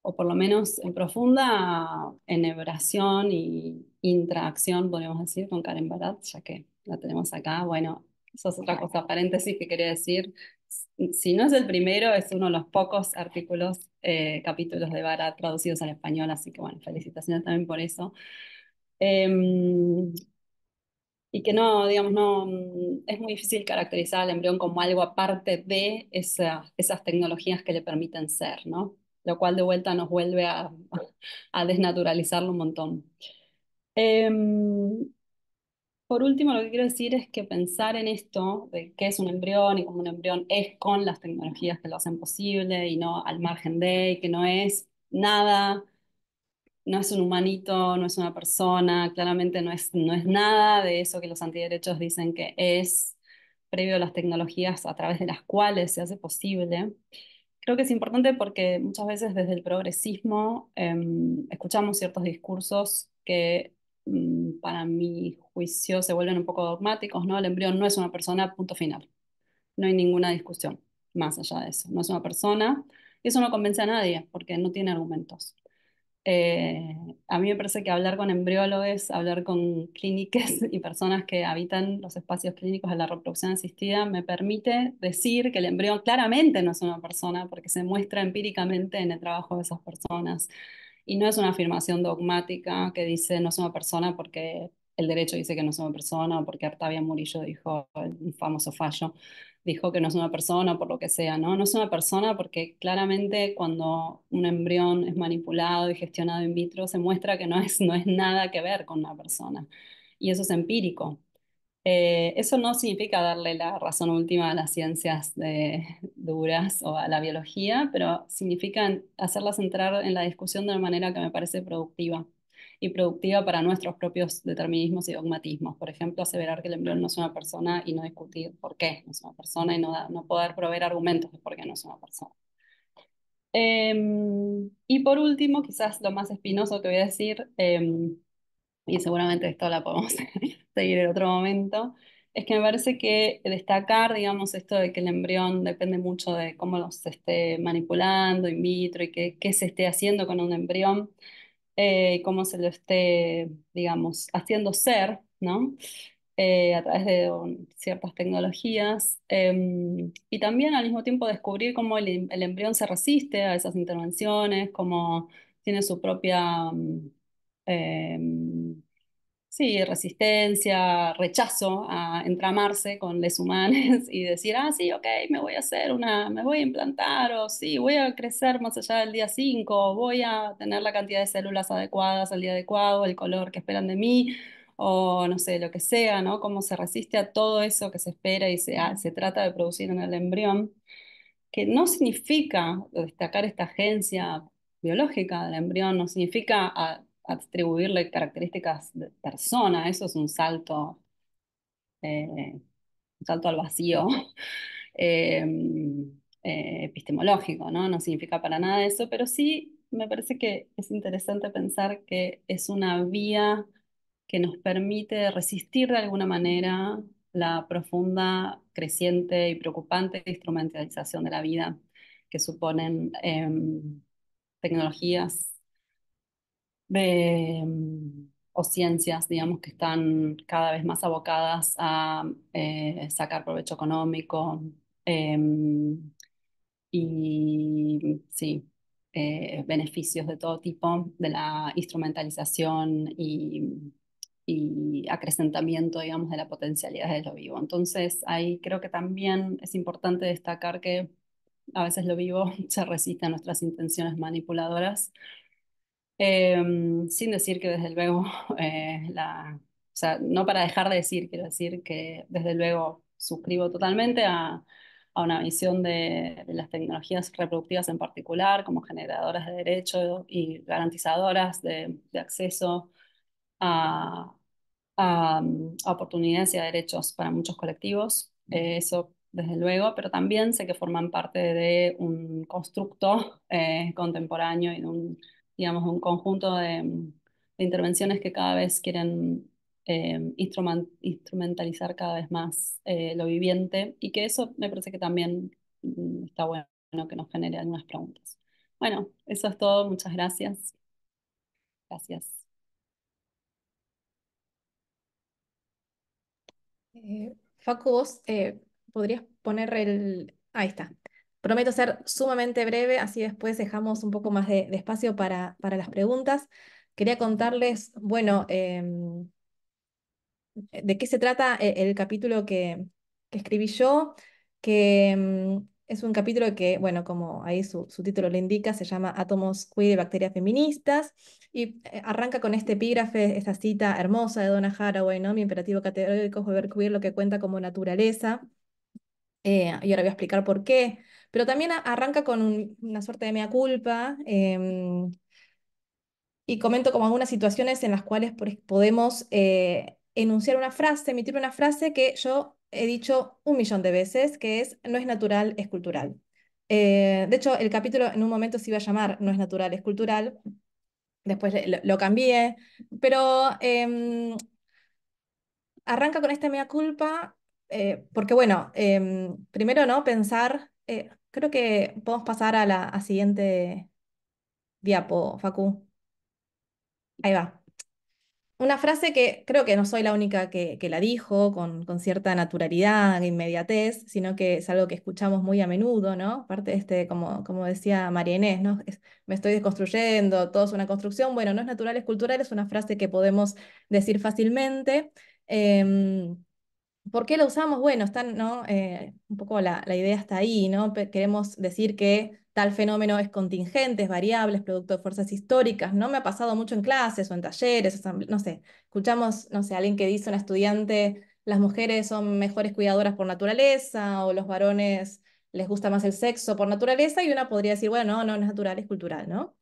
o por lo menos en profunda enhebración y interacción, podríamos decir, con Karen Barat, ya que la tenemos acá. Bueno, esas es otra cosa, paréntesis que quería decir, si no es el primero, es uno de los pocos artículos, eh, capítulos de Vara traducidos al español, así que bueno, felicitaciones también por eso. Em, y que no, digamos, no, mm, es muy difícil caracterizar al embrión como algo aparte de esas tecnologías que le permiten ser, ¿no? Lo cual de vuelta nos vuelve a, a desnaturalizarlo un montón. Eh, por último, lo que quiero decir es que pensar en esto, de qué es un embrión y cómo un embrión es con las tecnologías que lo hacen posible y no al margen de, que no es nada, no es un humanito, no es una persona, claramente no es, no es nada de eso que los antiderechos dicen que es previo a las tecnologías a través de las cuales se hace posible. Creo que es importante porque muchas veces desde el progresismo em, escuchamos ciertos discursos que Mm, para mi juicio, se vuelven un poco dogmáticos, ¿no? El embrión no es una persona, punto final. No hay ninguna discusión más allá de eso. No es una persona. Y eso no convence a nadie, porque no tiene argumentos. Eh, a mí me parece que hablar con embriólogos, hablar con clínicas y personas que habitan los espacios clínicos de la reproducción asistida me permite decir que el embrión claramente no es una persona porque se muestra empíricamente en el trabajo de esas personas. Y no es una afirmación dogmática que dice no es una persona porque el derecho dice que no es una persona o porque Artavia Murillo dijo, un famoso fallo, dijo que no es una persona por lo que sea, ¿no? No es una persona porque claramente cuando un embrión es manipulado y gestionado in vitro se muestra que no es, no es nada que ver con una persona. Y eso es empírico, eh, eso no significa darle la razón última a las ciencias duras o a la biología, pero significa hacerlas entrar en la discusión de una manera que me parece productiva y productiva para nuestros propios determinismos y dogmatismos. Por ejemplo, aseverar que el embrión no es una persona y no discutir por qué no es una persona y no, no poder proveer argumentos de por qué no es una persona. Em, y por último, quizás lo más espinoso que voy a decir, em, y seguramente esto la podemos seguir en otro momento, es que me parece que destacar, digamos, esto de que el embrión depende mucho de cómo los se esté manipulando in vitro y qué, se esté haciendo con un embrión, eh, y cómo se lo esté, digamos, haciendo ser, ¿no? Eh, a través de ciertas tecnologías em, y también al mismo tiempo descubrir cómo el, embrión se resiste a esas intervenciones, cómo tiene su propia mm, Em, sí, resistencia, rechazo a entramarse con les humanos y decir, ah, sí, ok, me voy a hacer una, me voy a implantar, o sí, voy a crecer más allá del día 5, voy a tener la cantidad de células adecuadas al día adecuado, el color que esperan de mí, o no sé, lo que sea, ¿no? Cómo se resiste a todo eso que se espera y se, ah, se trata de producir en el embrión, que no significa destacar esta agencia biológica del embrión, no significa... Ah, atribuirle características de persona, eso es un salto, eh, salto al vacío em, eh, epistemológico, ¿no? No significa para nada eso, pero sí me parece que es interesante pensar que es una vía que nos permite resistir de alguna manera la profunda, creciente y preocupante instrumentalización de la vida que suponen em, tecnologías Mm, o ciencias, digamos, que están cada vez más abocadas a eh, sacar provecho económico. Em, y sí, eh, beneficios de todo tipo, de la instrumentalización y, acrecentamiento, digamos, de la potencialidad de lo vivo. Entonces, ahí creo que también es importante destacar que a veces lo vivo se resiste a nuestras intenciones manipuladoras Em, sin decir que desde luego, eh, no para dejar de decir, quiero decir que desde luego suscribo totalmente a, una visión de, las tecnologías reproductivas en particular como generadoras de derechos y garantizadoras de, acceso mm, a, oportunidades y derechos para muchos colectivos. Eh, eso desde luego, pero también sé que forman parte de un constructo eh, contemporáneo y de un digamos, un conjunto mm, de, intervenciones que cada vez quieren em, instrumentalizar cada vez más eh, lo viviente y que eso me parece que también mm, está bueno que nos genere algunas preguntas. Bueno, eso es todo, muchas gracias. Gracias. Eh, Facu, vos eh, podrías poner el... Ahí está. Prometo ser sumamente breve, así después dejamos un poco más de, espacio para, las preguntas. Quería contarles, bueno, em, de qué se trata eh, el, capítulo que, escribí yo, que em, es un capítulo que, bueno, como ahí su, título le indica, se llama Átomos queer y bacterias feministas, y eh, arranca con este epígrafe, esta cita hermosa de Donna Haraway, Mi imperativo categórico es lo que cuenta como naturaleza. Eh, y ahora voy a explicar por qué. Pero también arranca con una suerte de mea culpa em, y comento como algunas situaciones en las cuales podemos eh, enunciar una frase, emitir una frase que yo he dicho un millón de veces, que es no es natural, es cultural. Eh, de hecho, el capítulo en un momento se iba a llamar No es natural, es cultural. Después lo, cambié, pero em, arranca con esta mea culpa, eh, porque bueno, em, primero no pensar Creo que podemos pasar a la siguiente diapo, Facu. Ahí va. Una frase que creo que no soy la única que, que la dijo con, con cierta naturalidad, e inmediatez, sino que es algo que escuchamos muy a menudo, ¿no? Parte de este, como, como decía María Inés, ¿no? me estoy desconstruyendo, todo es una construcción. Bueno, no es natural, es cultural, es una frase que podemos decir fácilmente. Em, ¿Por qué lo usamos? Bueno, ¿no? Eh, un poco la, la, idea está ahí, ¿no? queremos decir que tal fenómeno es contingente, es variable, es producto de fuerzas históricas, no me ha pasado mucho en clases o en talleres, no sé, escuchamos, no sé, alguien que dice a un estudiante, las mujeres son mejores cuidadoras por naturaleza o los varones les gusta más el sexo por naturaleza y una podría decir, bueno, no, no, es natural, es cultural, ¿no?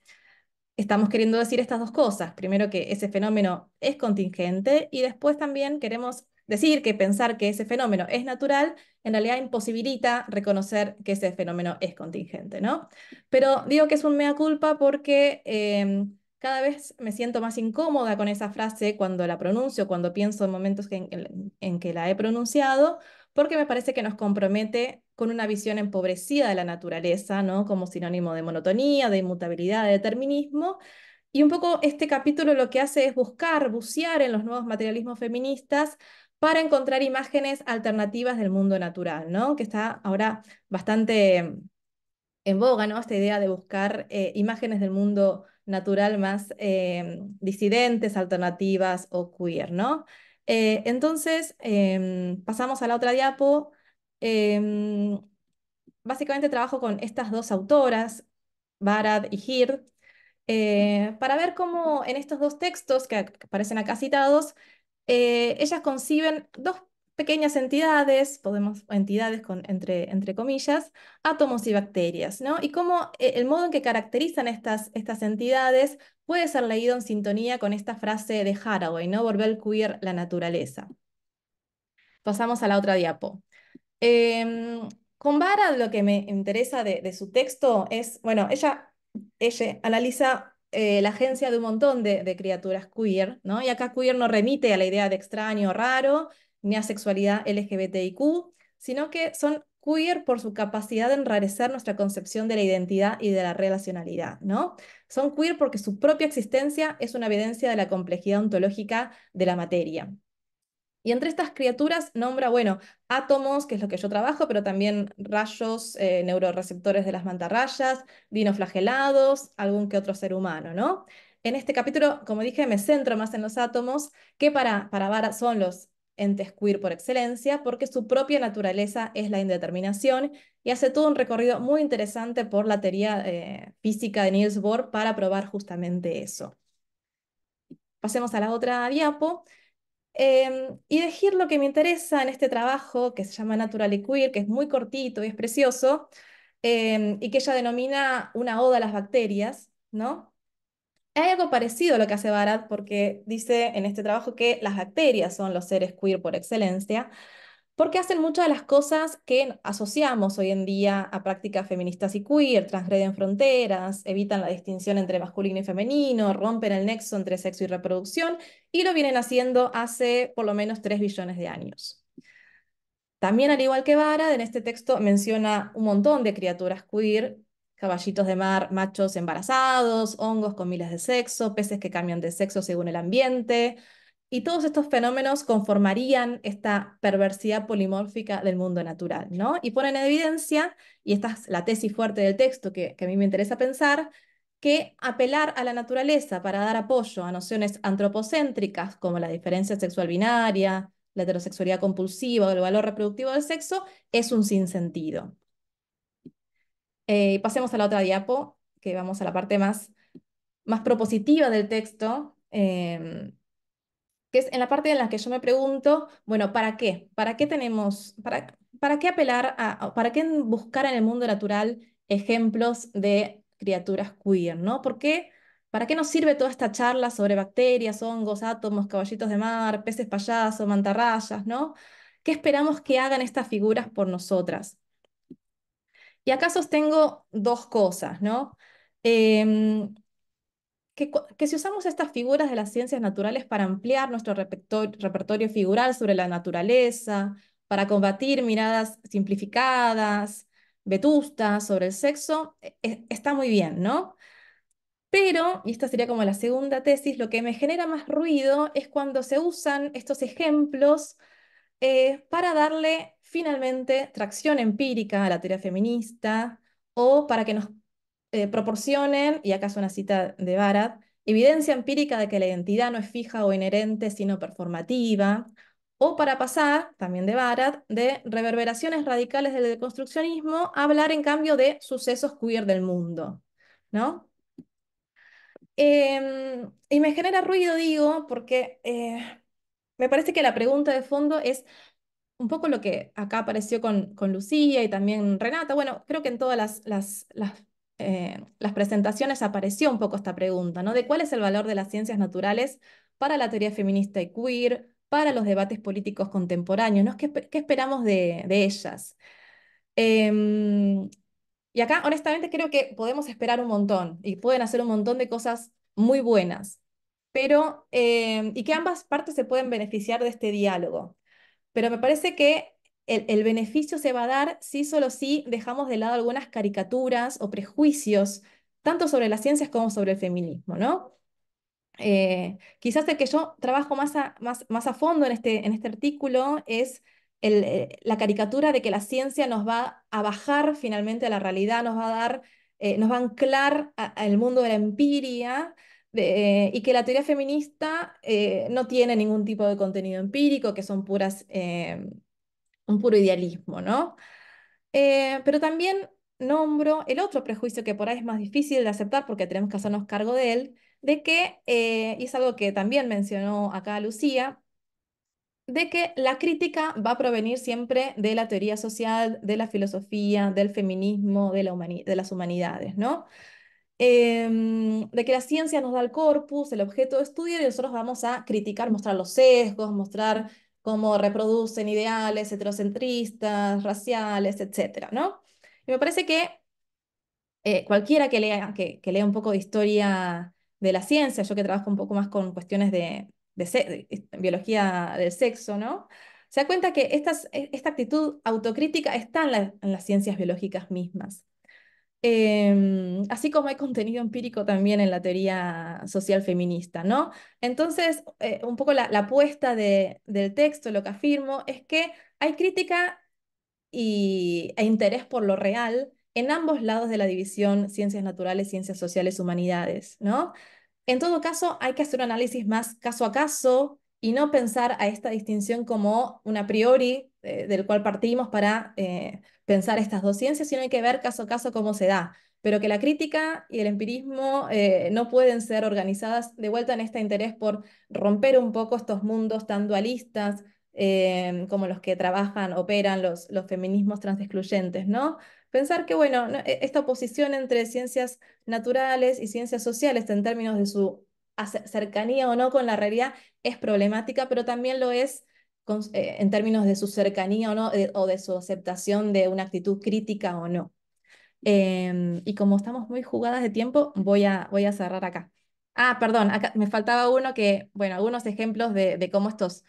Estamos queriendo decir estas dos cosas, primero que ese fenómeno es contingente y después también queremos Decir que pensar que ese fenómeno es natural en realidad imposibilita reconocer que ese fenómeno es contingente, Pero digo que es un mea culpa porque eh, cada vez me siento más incómoda con esa frase cuando la pronuncio, cuando pienso en momentos en, que la he pronunciado, porque me parece que nos compromete con una visión empobrecida de la naturaleza, ¿no? Como sinónimo de monotonía, de inmutabilidad, de determinismo. Y un poco este capítulo lo que hace es buscar, bucear en los nuevos materialismos feministas para encontrar imágenes alternativas del mundo natural, ¿no? que está ahora bastante em, en boga ¿no? esta idea de buscar eh, imágenes del mundo natural más em, disidentes, alternativas o queer. ¿no? Eh, entonces, em, pasamos a la otra diapo. básicamente trabajo con estas dos autoras, Barad y Gir, eh, para ver cómo en estos dos textos que aparecen acá citados, eh, ellas conciben dos pequeñas entidades, podemos, entidades con, entre, entre comillas, átomos y bacterias, ¿no? Y cómo eh, el modo en que caracterizan estas, estas entidades puede ser leído en sintonía con esta frase de Haraway, ¿no? Volver queer la naturaleza. Pasamos a la otra diapo. Em, con Bara lo que me interesa de, de, su texto es, bueno, ella, ella analiza eh, la agencia de un montón de, criaturas queer, ¿no? Y acá queer no remite a la idea de extraño, o raro, ni a sexualidad LGBTIQ, sino que son queer por su capacidad de enrarecer nuestra concepción de la identidad y de la relacionalidad, ¿no? Son queer porque su propia existencia es una evidencia de la complejidad ontológica de la materia. Y entre estas criaturas nombra, bueno, átomos, que es lo que yo trabajo, pero también rayos, eh, neuroreceptores de las mantarrayas, dinoflagelados, algún que otro ser humano, ¿no? En este capítulo, como dije, me centro más en los átomos, que para, para Vara son los entes queer por excelencia, porque su propia naturaleza es la indeterminación y hace todo un recorrido muy interesante por la teoría eh, física de Niels Bohr para probar justamente eso. Pasemos a la otra diapo. Em, y decir lo que me interesa en este trabajo, que se llama Natural y Queer, que es muy cortito y es precioso, em, y que ella denomina una oda a las bacterias, ¿no? Hay algo parecido a lo que hace Barat, porque dice en este trabajo que las bacterias son los seres queer por excelencia, porque hacen muchas de las cosas que asociamos hoy en día a prácticas feministas y queer, transgreden fronteras, evitan la distinción entre masculino y femenino, rompen el nexo entre sexo y reproducción, y lo vienen haciendo hace por lo menos 3 billones de años. También, al igual que Varad, en este texto menciona un montón de criaturas queer, caballitos de mar, machos embarazados, hongos con miles de sexo, peces que cambian de sexo según el ambiente, y todos estos fenómenos conformarían esta perversidad polimórfica del mundo natural, ¿no? Y ponen en evidencia, y esta es la tesis fuerte del texto que, a mí me interesa pensar, que apelar a la naturaleza para dar apoyo a nociones antropocéntricas como la diferencia sexual binaria, la heterosexualidad compulsiva o el valor reproductivo del sexo es un sinsentido. Eh, pasemos a la otra diapo, que vamos a la parte más, más propositiva del texto. Em, que es en la parte en la que yo me pregunto, bueno, ¿para qué? ¿Para qué tenemos, para, para qué apelar a, para qué buscar en el mundo natural ejemplos de criaturas queer, ¿no? porque ¿Para qué nos sirve toda esta charla sobre bacterias, hongos, átomos, caballitos de mar, peces payaso, mantarrayas, ¿no? ¿Qué esperamos que hagan estas figuras por nosotras? Y acá tengo dos cosas, ¿no? Em, que, si usamos estas figuras de las ciencias naturales para ampliar nuestro repertorio, figural sobre la naturaleza, para combatir miradas simplificadas, vetustas sobre el sexo, e, e, está muy bien, ¿no? Pero, y esta sería como la segunda tesis, lo que me genera más ruido es cuando se usan estos ejemplos eh, para darle finalmente tracción empírica a la teoría feminista o para que nos eh, proporcionen, y acá es una cita de Barat, evidencia empírica de que la identidad no es fija o inherente, sino performativa, o para pasar, también de Barat, de reverberaciones radicales del deconstruccionismo a hablar en cambio de sucesos queer del mundo, ¿no? Em, y me genera ruido, digo, porque eh, me parece que la pregunta de fondo es un poco lo que acá apareció con, con Lucía y también Renata, bueno, creo que en todas las, las, las eh, las presentaciones apareció un poco esta pregunta, ¿no? De cuál es el valor de las ciencias naturales para la teoría feminista y queer, para los debates políticos contemporáneos, ¿no? ¿Qué, esperamos de, ellas? Em, y acá, honestamente, creo que podemos esperar un montón y pueden hacer un montón de cosas muy buenas, pero, em, y que ambas partes se pueden beneficiar de este diálogo. Pero me parece que el, beneficio se va a dar si solo si dejamos de lado algunas caricaturas o prejuicios, tanto sobre las ciencias como sobre el feminismo, ¿no? Eh, quizás el que yo trabajo más a, más, más a fondo en este, en este artículo es eh, la caricatura de que la ciencia nos va a bajar finalmente a la realidad, nos va a dar, eh, nos va a anclar al mundo de la empiria, y que la teoría feminista no tiene ningún tipo de contenido empírico, que son puras un puro idealismo, ¿no? Eh, pero también nombro el otro prejuicio que por ahí es más difícil de aceptar porque tenemos que hacernos cargo de él, de que, eh, y es algo que también mencionó acá Lucía, de que la crítica va a provenir siempre de la teoría social, de la filosofía, del feminismo, de, la de las humanidades, ¿no? Em, de que la ciencia nos da el corpus, el objeto de estudio, y nosotros vamos a criticar, mostrar los sesgos, mostrar cómo reproducen ideales heterocentristas, raciales, etcétera, ¿no? Y me parece que eh, cualquiera que lea, que, lea un poco de historia de la ciencia, yo que trabajo un poco más con cuestiones de, eh, biología del sexo, ¿no? Se da cuenta que e, esta actitud autocrítica está en las ciencias biológicas mismas. Em, así como hay contenido empírico también en la teoría social feminista, ¿no? Entonces, eh, un poco la, apuesta de, del texto, lo que afirmo, es que hay crítica y, e interés por lo real en ambos lados de la división ciencias naturales, ciencias sociales, humanidades, ¿no? En todo caso, hay que hacer un análisis más caso a caso y no pensar a esta distinción como una a priori eh, del cual partimos para eh, pensar estas dos ciencias, sino hay que ver caso a caso cómo se da, pero que la crítica y el empirismo eh, no pueden ser organizadas de vuelta en este interés por romper un poco estos mundos tan dualistas eh, como los que trabajan, operan los, los feminismos transexcluyentes, ¿no? Pensar que, bueno, e, esta oposición entre ciencias naturales y ciencias sociales en términos de su cercanía o no con la realidad es problemática, pero también lo es eh, en términos de su cercanía o no, eh, o de su aceptación de una actitud crítica o no. Em, y como estamos muy jugadas de tiempo, voy a, voy a cerrar acá. Ah, perdón, me faltaba uno que, bueno, algunos ejemplos de, cómo estos,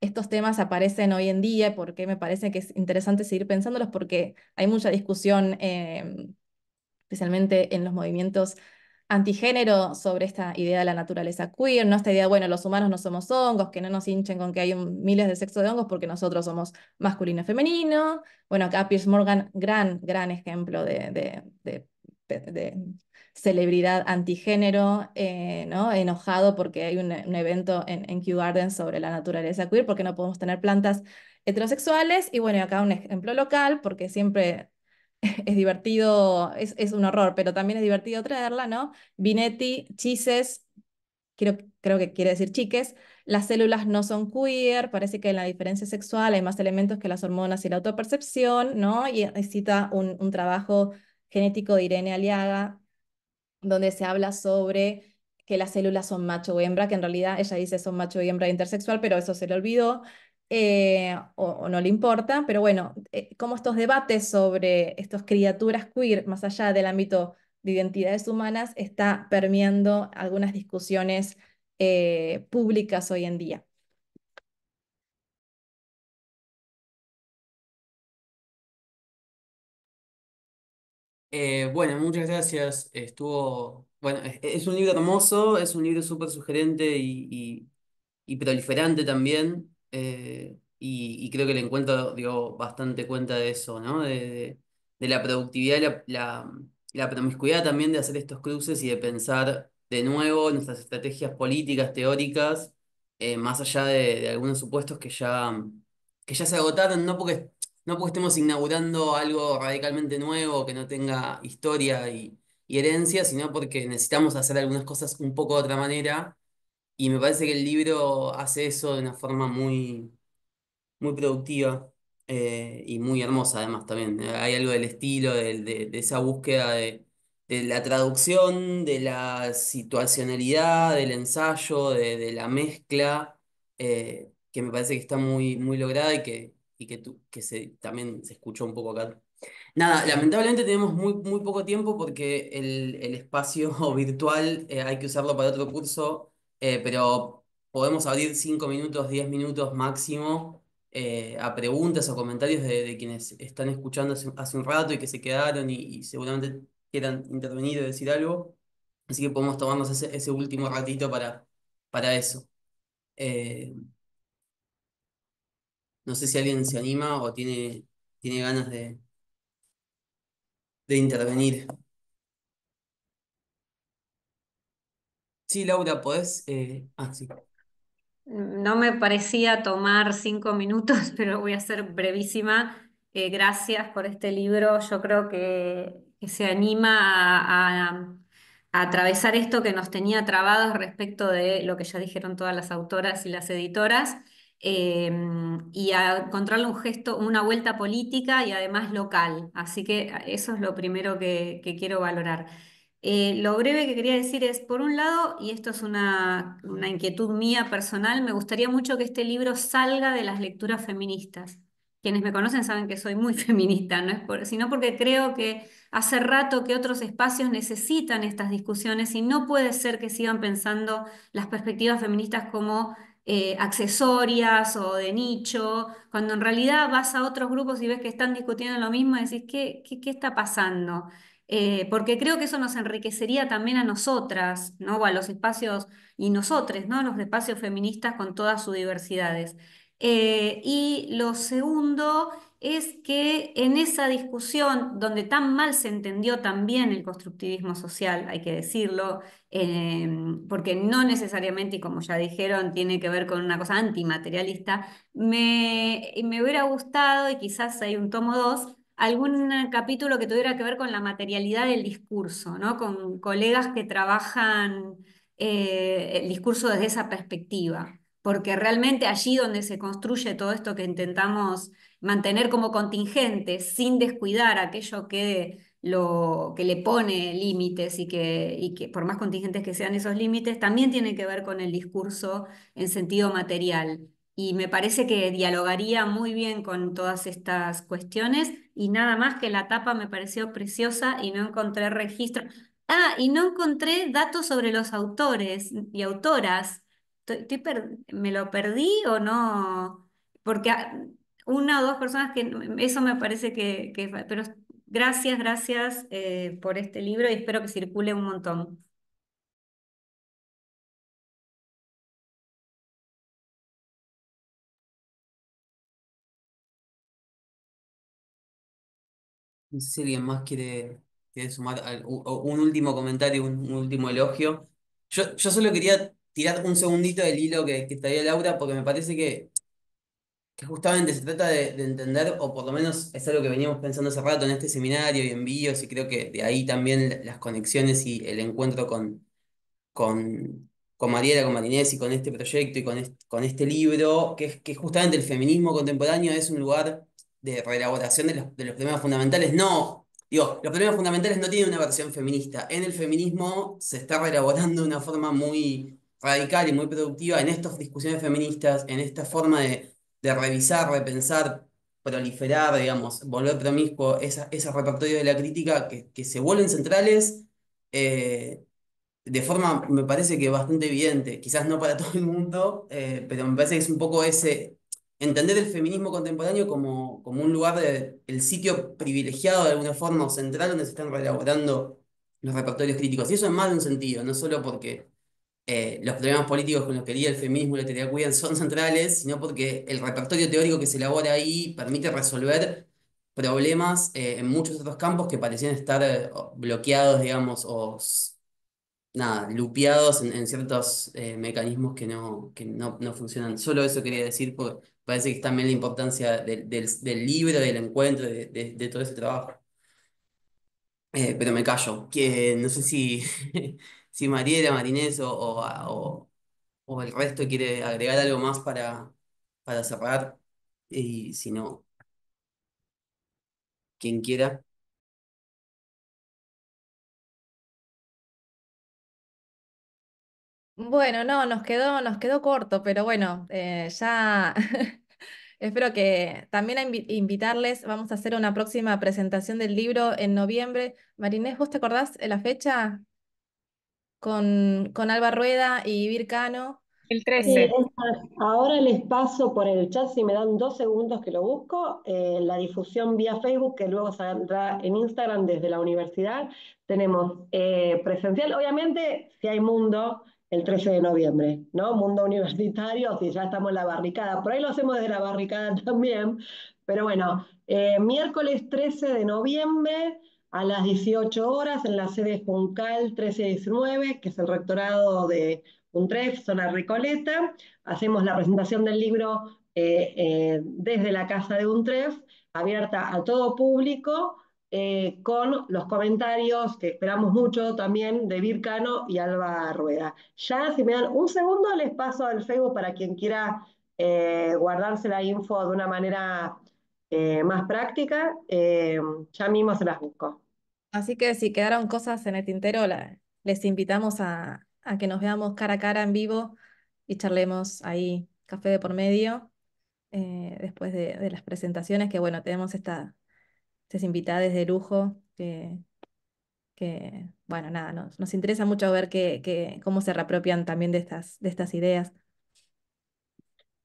estos temas aparecen hoy en día, porque me parece que es interesante seguir pensándolos, porque hay mucha discusión, em, especialmente en los movimientos antigénero sobre esta idea de la naturaleza queer, ¿no? Esta idea, bueno, los humanos no somos hongos, que no nos hinchen con que hay miles de sexos de hongos porque nosotros somos masculino y femenino. Bueno, acá Piers Morgan, gran, gran ejemplo de, de, celebridad antigénero, eh, ¿no? Enojado porque hay un, evento en, en Kew Gardens sobre la naturaleza queer, porque no podemos tener plantas heterosexuales. Y bueno, acá un ejemplo local, porque siempre es divertido, es, un horror, pero también es divertido traerla, ¿no? Binetti, chises, creo, creo que quiere decir chiques, las células no son queer, parece que en la diferencia sexual hay más elementos que las hormonas y la autopercepción, ¿no? Y cita un, un trabajo genético de Irene Aliaga, donde se habla sobre que las células son macho o hembra, que en realidad ella dice son macho y hembra intersexual, pero eso se le olvidó. Eh, o, no le importa, pero bueno, eh, como estos debates sobre estas criaturas queer, más allá del ámbito de identidades humanas, está permeando algunas discusiones eh, públicas hoy en día. bueno, muchas gracias. Estuvo. Bueno, es, un libro hermoso, es un libro súper sugerente y proliferante también. Eh, y, creo que el encuentro dio bastante cuenta de eso, De, la productividad, la, la, promiscuidad también de hacer estos cruces y de pensar de nuevo nuestras estrategias políticas, teóricas, eh, más allá de, algunos supuestos que ya, que ya se agotaron, no porque, no porque estemos inaugurando algo radicalmente nuevo que no tenga historia y, y herencia, sino porque necesitamos hacer algunas cosas un poco de otra manera y me parece que el libro hace eso de una forma muy, muy productiva eh, y muy hermosa además también. ¿eh? Hay algo del estilo, de, esa búsqueda de, la traducción, de la situacionalidad, del ensayo, de, la mezcla, eh, que me parece que está muy, muy lograda y que, que, se, también se escuchó un poco acá. Nada, lamentablemente tenemos muy, muy poco tiempo porque el, espacio virtual hay que usarlo para otro curso eh, pero podemos abrir 5 minutos, 10 minutos máximo eh, a preguntas o comentarios de, quienes están escuchando hace, un rato y que se quedaron y, seguramente quieran intervenir o decir algo. Así que podemos tomarnos ese, último ratito para, para eso. Eh, no sé si alguien se anima o tiene, tiene ganas de, de intervenir. Sí, Laura, podés. Eh, ah, no me parecía tomar cinco minutos, pero voy a ser brevísima. Eh, gracias por este libro. Yo creo que, se anima a, atravesar esto que nos tenía trabados respecto de lo que ya dijeron todas las autoras y las editoras, eh, y a encontrarle un gesto, una vuelta política y además local. Así que eso es lo primero que quiero valorar. Eh, lo breve que quería decir es, por un lado, y esto es una, inquietud mía personal, me gustaría mucho que este libro salga de las lecturas feministas quienes me conocen saben que soy muy feminista, no es sino porque creo que hace rato que otros espacios necesitan estas discusiones y no puede ser que sigan pensando las perspectivas feministas como eh, accesorias o de nicho, cuando en realidad vas a otros grupos y ves que están discutiendo lo mismo y decís, ¿qué, qué, qué está pasando? Eh, porque creo que eso nos enriquecería también a nosotras, a los espacios y nosotres, ¿no? Los espacios feministas con todas sus diversidades. Eh, y lo segundo es que en esa discusión donde tan mal se entendió también el constructivismo social, hay que decirlo, em, porque no necesariamente, y como ya dijeron, tiene que ver con una cosa antimaterialista, me, me hubiera gustado, y quizás hay un tomo dos, algún capítulo que tuviera que ver con la materialidad del discurso, ¿no? con colegas que trabajan eh, el discurso desde esa perspectiva, porque realmente allí donde se construye todo esto que intentamos mantener como contingente, sin descuidar aquello que, que le pone límites y que por más contingentes que sean esos límites, también tiene que ver con el discurso en sentido material y me parece que dialogaría muy bien con todas estas cuestiones y nada más que la tapa me pareció preciosa y no encontré registro. Ah, y no encontré datos sobre los autores y autoras. ¿Me lo perdí o no? Porque ah, una o dos personas que eso me parece que... pero gracias, gracias eh, por este libro y espero que circule un montón. No sé si alguien más quiere, sumar un último comentario, un, último elogio. Yo, yo solo quería tirar un segundito del hilo que, que traía Laura, porque me parece que, que justamente se trata de, entender, o por lo menos es algo que veníamos pensando hace rato en este seminario y en y creo que de ahí también las conexiones y el encuentro con, con, con Mariela, con Marinés y con este proyecto y con este, con este libro, que que justamente el feminismo contemporáneo es un lugar de reelaboración de los, problemas fundamentales, no. Digo, los problemas fundamentales no tienen una versión feminista. En el feminismo se está reelaborando de una forma muy radical y muy productiva en estas discusiones feministas, en esta forma de, revisar, repensar, proliferar, digamos, volver promiscuo esa, ese repertorio de la crítica que, que se vuelven centrales eh, de forma, me parece que bastante evidente, quizás no para todo el mundo, eh, pero me parece que es un poco ese, entender el feminismo contemporáneo como, como un lugar, de, el sitio privilegiado de alguna forma o central donde se están reelaborando los repertorios críticos. Y eso es más de un sentido, no solo porque eh, los problemas políticos con los que el feminismo y la teoría queer son centrales, sino porque el repertorio teórico que se elabora ahí permite resolver problemas eh, en muchos otros campos que parecían estar eh, bloqueados, digamos, o nada, lupeados en, ciertos eh, mecanismos que, no, que no, funcionan. Solo eso quería decir, porque parece que está también la importancia del, libro, del encuentro, de, todo ese trabajo. Eh, pero me callo, que no sé si, si Mariela, Marinés o, o, el resto quiere agregar algo más para, para cerrar, y si no, quien quiera. Bueno, no, nos quedó, nos quedó corto, pero bueno, eh, ya espero que también a invitarles, vamos a hacer una próxima presentación del libro en noviembre. Marinés, ¿vos te acordás de la fecha? Con, Alba Rueda y Vircano. El 13. ahora les paso por el chat, si me dan dos segundos que lo busco, eh, la difusión vía Facebook que luego saldrá en Instagram desde la universidad. Tenemos eh, presencial, obviamente, si hay mundo, el 13 de noviembre, ¿no? Mundo universitario, si ya estamos en la barricada, por ahí lo hacemos desde la barricada también, pero bueno, eh, miércoles 13 de noviembre a las 18 horas en la sede Juncal 1319, que es el rectorado de UNTREF, zona Recoleta, hacemos la presentación del libro eh, eh, desde la casa de UNTREF, abierta a todo público, eh, con los comentarios que esperamos mucho también de Vircano y Alba Rueda. Ya, si me dan un segundo, les paso al Facebook para quien quiera eh, guardarse la info de una manera eh, más práctica, ya mismo se las busco. Así que si quedaron cosas en el tintero, les invitamos a, que nos veamos cara a cara en vivo y charlemos ahí, café de por medio. después de, de, las presentaciones, que bueno, tenemos esta, estas invitadas de lujo que, bueno, nada, nos, interesa mucho ver que, cómo se reapropian también de estas, de estas ideas.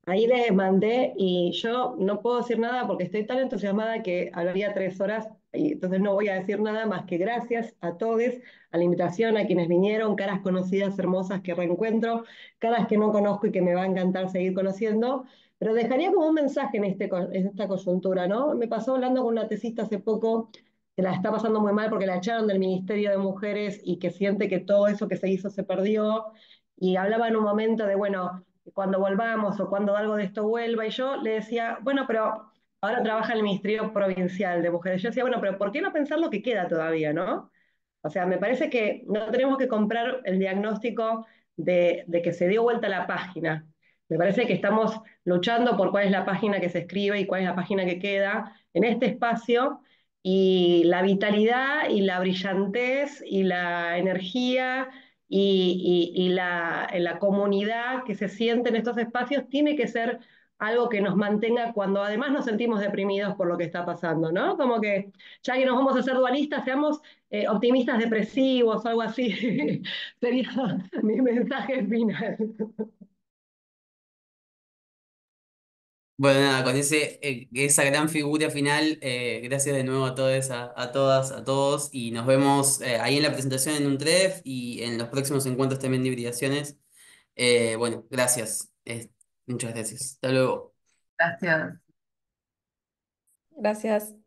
Ahí les mandé y yo no puedo decir nada porque estoy tan entusiasmada que hablaría tres horas y entonces no voy a decir nada más que gracias a todos, a la invitación, a quienes vinieron, caras conocidas, hermosas que reencuentro, caras que no conozco y que me va a encantar seguir conociendo. Pero dejaría como un mensaje este en, esta coyuntura, ¿no? Me pasó hablando con una tesista hace poco que la está pasando muy mal porque la echaron del Ministerio de Mujeres y que siente que todo eso que se hizo se perdió. Y hablaba en un momento de, bueno, cuando volvamos o cuando algo de esto vuelva. Y yo le decía, bueno, pero ahora trabaja en el Ministerio Provincial de Mujeres. Yo decía, bueno, pero ¿por qué no pensar lo que queda todavía, no? O sea, me parece que no tenemos que comprar el diagnóstico de, de que se dio vuelta la página. Me parece que estamos luchando por cuál es la página que se escribe y cuál es la página que queda en este espacio y la vitalidad y la brillantez y la energía y, la, comunidad que se siente en estos espacios tiene que ser algo que nos mantenga cuando además nos sentimos deprimidos por lo que está pasando, ¿no? Como que ya que nos vamos a ser dualistas, seamos eh, optimistas depresivos o algo así. Sería mi mensaje final. Bueno, nada, con eh, esa gran figura final, eh, gracias de nuevo a todos, a, todas, a todos, y nos vemos eh, ahí en la presentación en un UNTREF y en los próximos encuentros también de hibridaciones. bueno, gracias. muchas gracias. Hasta luego. Gracias. Gracias.